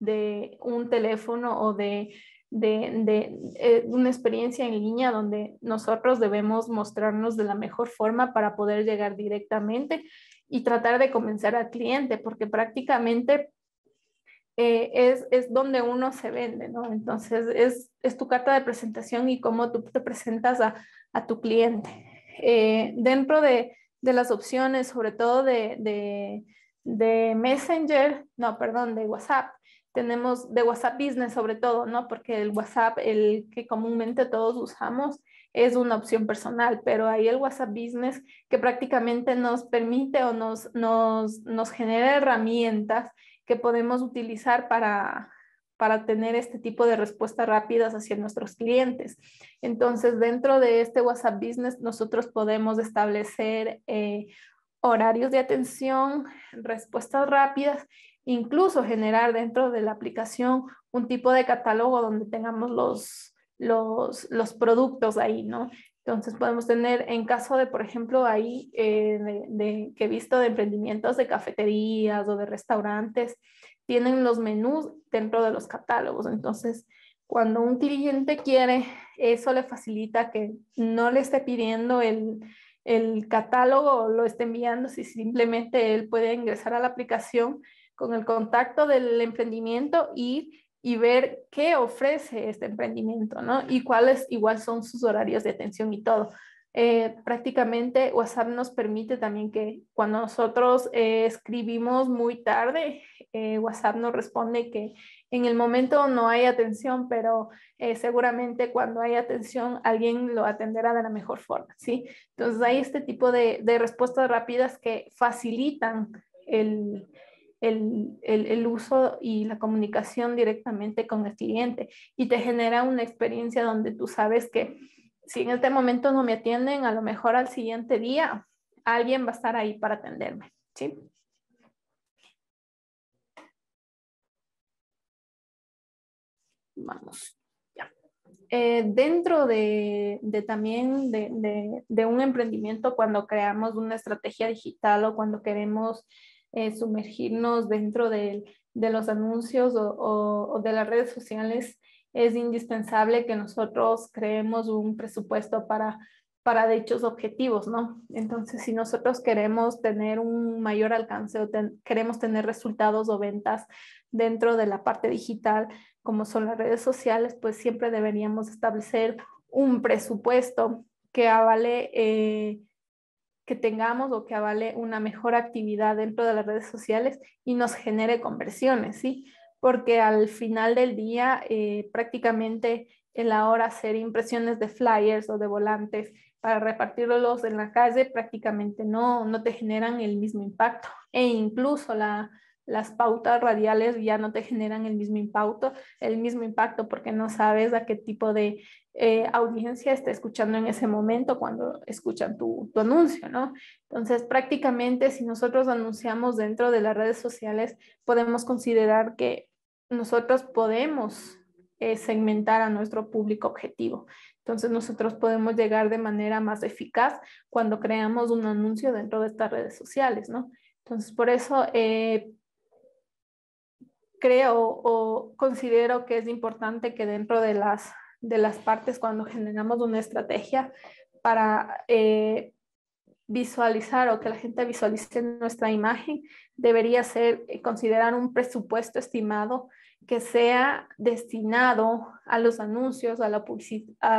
de un teléfono o de, de, eh, una experiencia en línea donde nosotros debemos mostrarnos de la mejor forma para poder llegar directamente y tratar de convencer al cliente, porque prácticamente eh, es, donde uno se vende, ¿no? Entonces, es, tu carta de presentación y cómo tú te presentas a, tu cliente. Eh, dentro de, las opciones, sobre todo de, de, Messenger, no, perdón, de WhatsApp, tenemos de WhatsApp Business sobre todo, ¿no? Porque el WhatsApp, el que comúnmente todos usamos, es una opción personal, pero hay el WhatsApp Business que prácticamente nos permite o nos, nos, nos genera herramientas que podemos utilizar para, tener este tipo de respuestas rápidas hacia nuestros clientes. Entonces, dentro de este WhatsApp Business, nosotros podemos establecer eh, horarios de atención, respuestas rápidas, incluso generar dentro de la aplicación un tipo de catálogo donde tengamos los, los, los productos ahí, ¿no? Entonces podemos tener, en caso de, por ejemplo, ahí eh, de, que he visto de emprendimientos de cafeterías o de restaurantes, tienen los menús dentro de los catálogos. Entonces, cuando un cliente quiere, eso le facilita que no le esté pidiendo el, el catálogo lo esté enviando, si simplemente él puede ingresar a la aplicación con el contacto del emprendimiento y y ver qué ofrece este emprendimiento, ¿no? Y cuáles igual son sus horarios de atención y todo. Eh, prácticamente WhatsApp nos permite también que cuando nosotros eh, escribimos muy tarde, eh, WhatsApp nos responde que en el momento no hay atención, pero seguramente cuando hay atención alguien lo atenderá de la mejor forma, ¿sí? Entonces hay este tipo de respuestas rápidas que facilitan el, el, el, el, uso y la comunicación directamente con el cliente y te genera una experiencia donde tú sabes que si en este momento no me atienden, a lo mejor al siguiente día alguien va a estar ahí para atenderme, ¿sí? Vamos. Ya. Eh, dentro de, de también de, de, de un emprendimiento, cuando creamos una estrategia digital o cuando queremos eh, sumergirnos dentro de, los anuncios o, de las redes sociales, es indispensable que nosotros creemos un presupuesto para, para dichos objetivos, ¿no? Entonces, si nosotros queremos tener un mayor alcance o queremos tener resultados o ventas dentro de la parte digital, como son las redes sociales, pues siempre deberíamos establecer un presupuesto que avale eh, que tengamos o que avale una mejor actividad dentro de las redes sociales y nos genere conversiones, ¿sí? Porque al final del día eh, prácticamente el ahora hacer impresiones de flyers o de volantes para repartirlos en la calle prácticamente no, no te generan el mismo impacto. E incluso la, las pautas radiales ya no te generan el mismo impacto, el mismo impacto porque no sabes a qué tipo de eh, audiencia está escuchando en ese momento cuando escuchan tu, tu anuncio, ¿no? Entonces, prácticamente si nosotros anunciamos dentro de las redes sociales, podemos considerar que nosotros podemos eh, segmentar a nuestro público objetivo. Entonces nosotros podemos llegar de manera más eficaz cuando creamos un anuncio dentro de estas redes sociales, ¿no? Entonces por eso eh, creo o considero que es importante que dentro de las, partes cuando generamos una estrategia para eh, visualizar o que la gente visualice nuestra imagen, debería ser eh, considerar un presupuesto estimado que sea destinado a los anuncios a la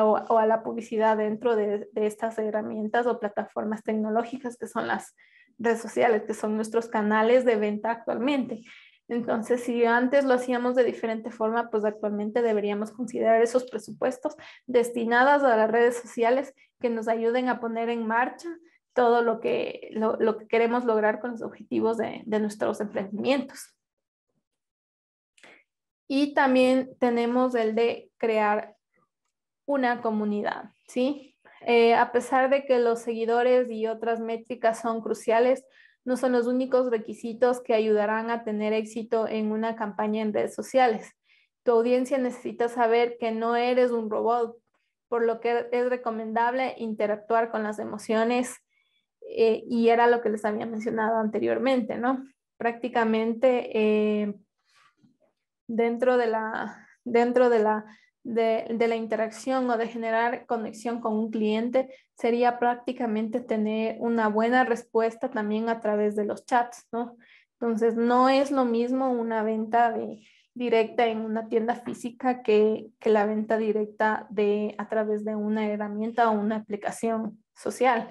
o, a la publicidad dentro de estas herramientas o plataformas tecnológicas que son las redes sociales, que son nuestros canales de venta actualmente. Entonces, si antes lo hacíamos de diferente forma, pues actualmente deberíamos considerar esos presupuestos destinados a las redes sociales que nos ayuden a poner en marcha todo lo que, lo, que queremos lograr con los objetivos de, nuestros emprendimientos. Y también tenemos el de crear una comunidad, ¿sí? Eh, a pesar de que los seguidores y otras métricas son cruciales, no son los únicos requisitos que ayudarán a tener éxito en una campaña en redes sociales. Tu audiencia necesita saber que no eres un robot, por lo que es recomendable interactuar con las emociones eh, y era lo que les había mencionado anteriormente, ¿no? Prácticamente eh, dentro de la, dentro de la de, la interacción o de generar conexión con un cliente, sería prácticamente tener una buena respuesta también a través de los chats, ¿no? Entonces, no es lo mismo una venta directa en una tienda física que, la venta directa de, a través de una herramienta o una aplicación social,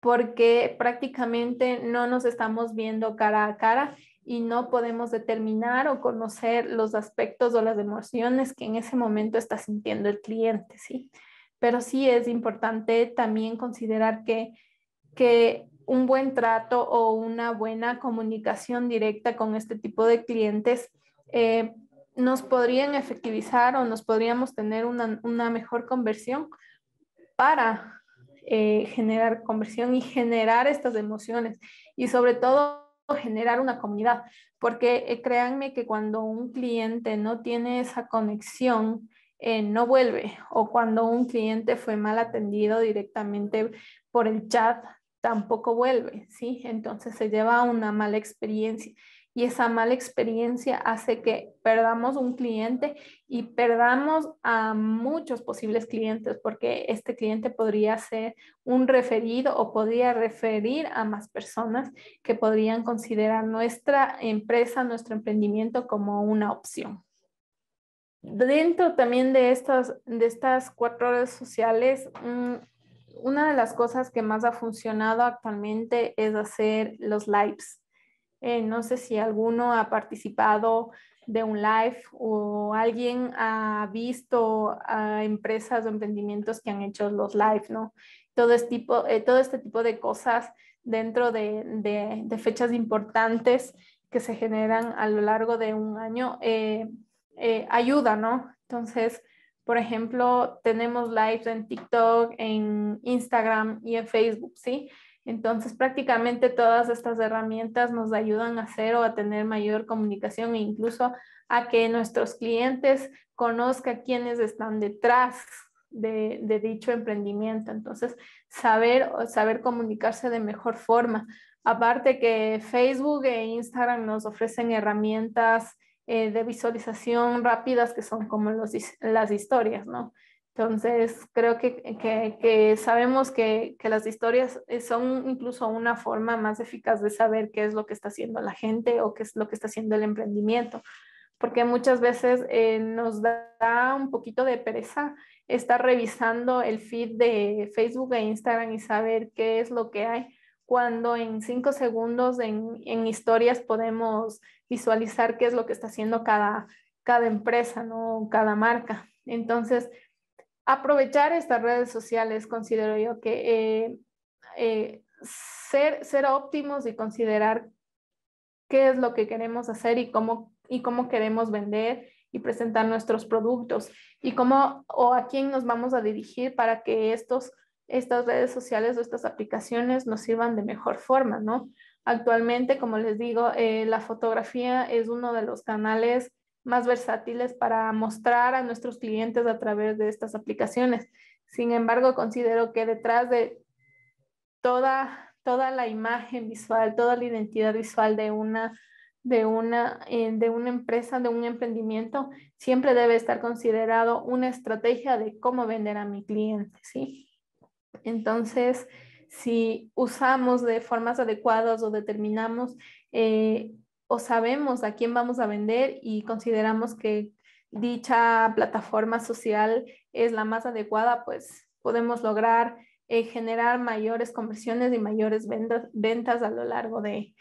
porque prácticamente no nos estamos viendo cara a cara y no podemos determinar o conocer los aspectos o las emociones que en ese momento está sintiendo el cliente, ¿sí? sí pero sí es importante también considerar que, un buen trato o una buena comunicación directa con este tipo de clientes eh, nos podrían efectivizar o nos podríamos tener una, mejor conversión para eh, generar conversión y generar estas emociones y sobre todo generar una comunidad, porque eh, créanme que cuando un cliente no tiene esa conexión eh, no vuelve o cuando un cliente fue mal atendido directamente por el chat, tampoco vuelve, ¿sí? Entonces se lleva una mala experiencia y esa mala experiencia hace que perdamos un cliente y perdamos a muchos posibles clientes porque este cliente podría ser un referido o podría referir a más personas que podrían considerar nuestra empresa, nuestro emprendimiento como una opción dentro también de estas, de estas cuatro redes sociales, mm, una de las cosas que más ha funcionado actualmente es hacer los lives. Eh, no sé si alguno ha participado de un live o alguien ha visto a empresas o emprendimientos que han hecho los lives, ¿no? Todo este tipo, eh, todo este tipo de cosas dentro de, fechas importantes que se generan a lo largo de un año eh, eh, ayuda, ¿no? Entonces, por ejemplo, tenemos lives en TikTok, en Instagram y en Facebook, ¿sí? Entonces, prácticamente todas estas herramientas nos ayudan a hacer o a tener mayor comunicación e incluso a que nuestros clientes conozcan quiénes están detrás de, dicho emprendimiento. Entonces, saber, saber comunicarse de mejor forma. Aparte que Facebook e Instagram nos ofrecen herramientas eh, de visualización rápidas que son como los, las historias, ¿no? Entonces, creo que, que, sabemos que, que, las historias eh, son incluso una forma más eficaz de saber qué es lo que está haciendo la gente o qué es lo que está haciendo el emprendimiento, porque muchas veces eh, nos da un poquito de pereza estar revisando el feed de Facebook e Instagram y saber qué es lo que hay, cuando en cinco segundos en, en historias podemos visualizar qué es lo que está haciendo cada, empresa, ¿no? cada marca. Entonces, aprovechar estas redes sociales, considero yo que eh, eh, ser, óptimos y considerar qué es lo que queremos hacer y cómo, y cómo queremos vender y presentar nuestros productos y cómo o a quién nos vamos a dirigir para que estos, estas redes sociales o estas aplicaciones nos sirvan de mejor forma, ¿no? Actualmente, como les digo, eh, la fotografía es uno de los canales más versátiles para mostrar a nuestros clientes a través de estas aplicaciones. Sin embargo, considero que detrás de toda, toda la imagen visual, toda la identidad visual de una, de, una, eh, de una empresa, de un emprendimiento, siempre debe estar considerado una estrategia de cómo vender a mi cliente, Entonces, si usamos de formas adecuadas o determinamos eh, o sabemos a quién vamos a vender y consideramos que dicha plataforma social es la más adecuada, pues podemos lograr eh, generar mayores conversiones y mayores ventas a lo largo del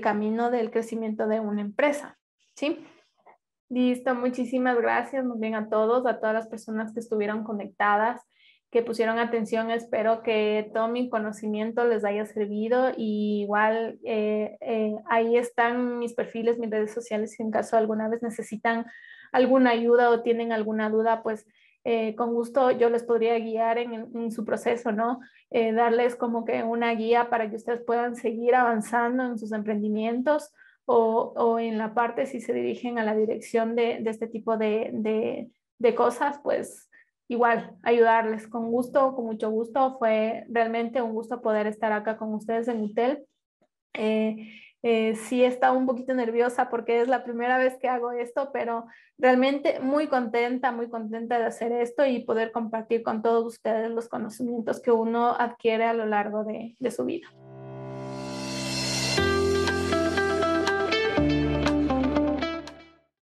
camino del crecimiento de una empresa. ¿sí? Listo, muchísimas gracias, muy bien a todos, a todas las personas que estuvieron conectadas que pusieron atención. Espero que todo mi conocimiento les haya servido. Y igual eh, eh, ahí están mis perfiles, mis redes sociales, si en caso alguna vez necesitan alguna ayuda o tienen alguna duda, pues eh, con gusto yo les podría guiar en, su proceso, ¿no? darles como que una guía para que ustedes puedan seguir avanzando en sus emprendimientos. O, en la parte si se dirigen a la dirección de, este tipo de cosas, pues igual ayudarles con gusto, con mucho gusto. Fue realmente un gusto poder estar acá con ustedes en UTEL. Eh, eh, sí estaba un poquito nerviosa porque es la primera vez que hago esto, pero realmente muy contenta, muy contenta de hacer esto y poder compartir con todos ustedes los conocimientos que uno adquiere a lo largo de su vida.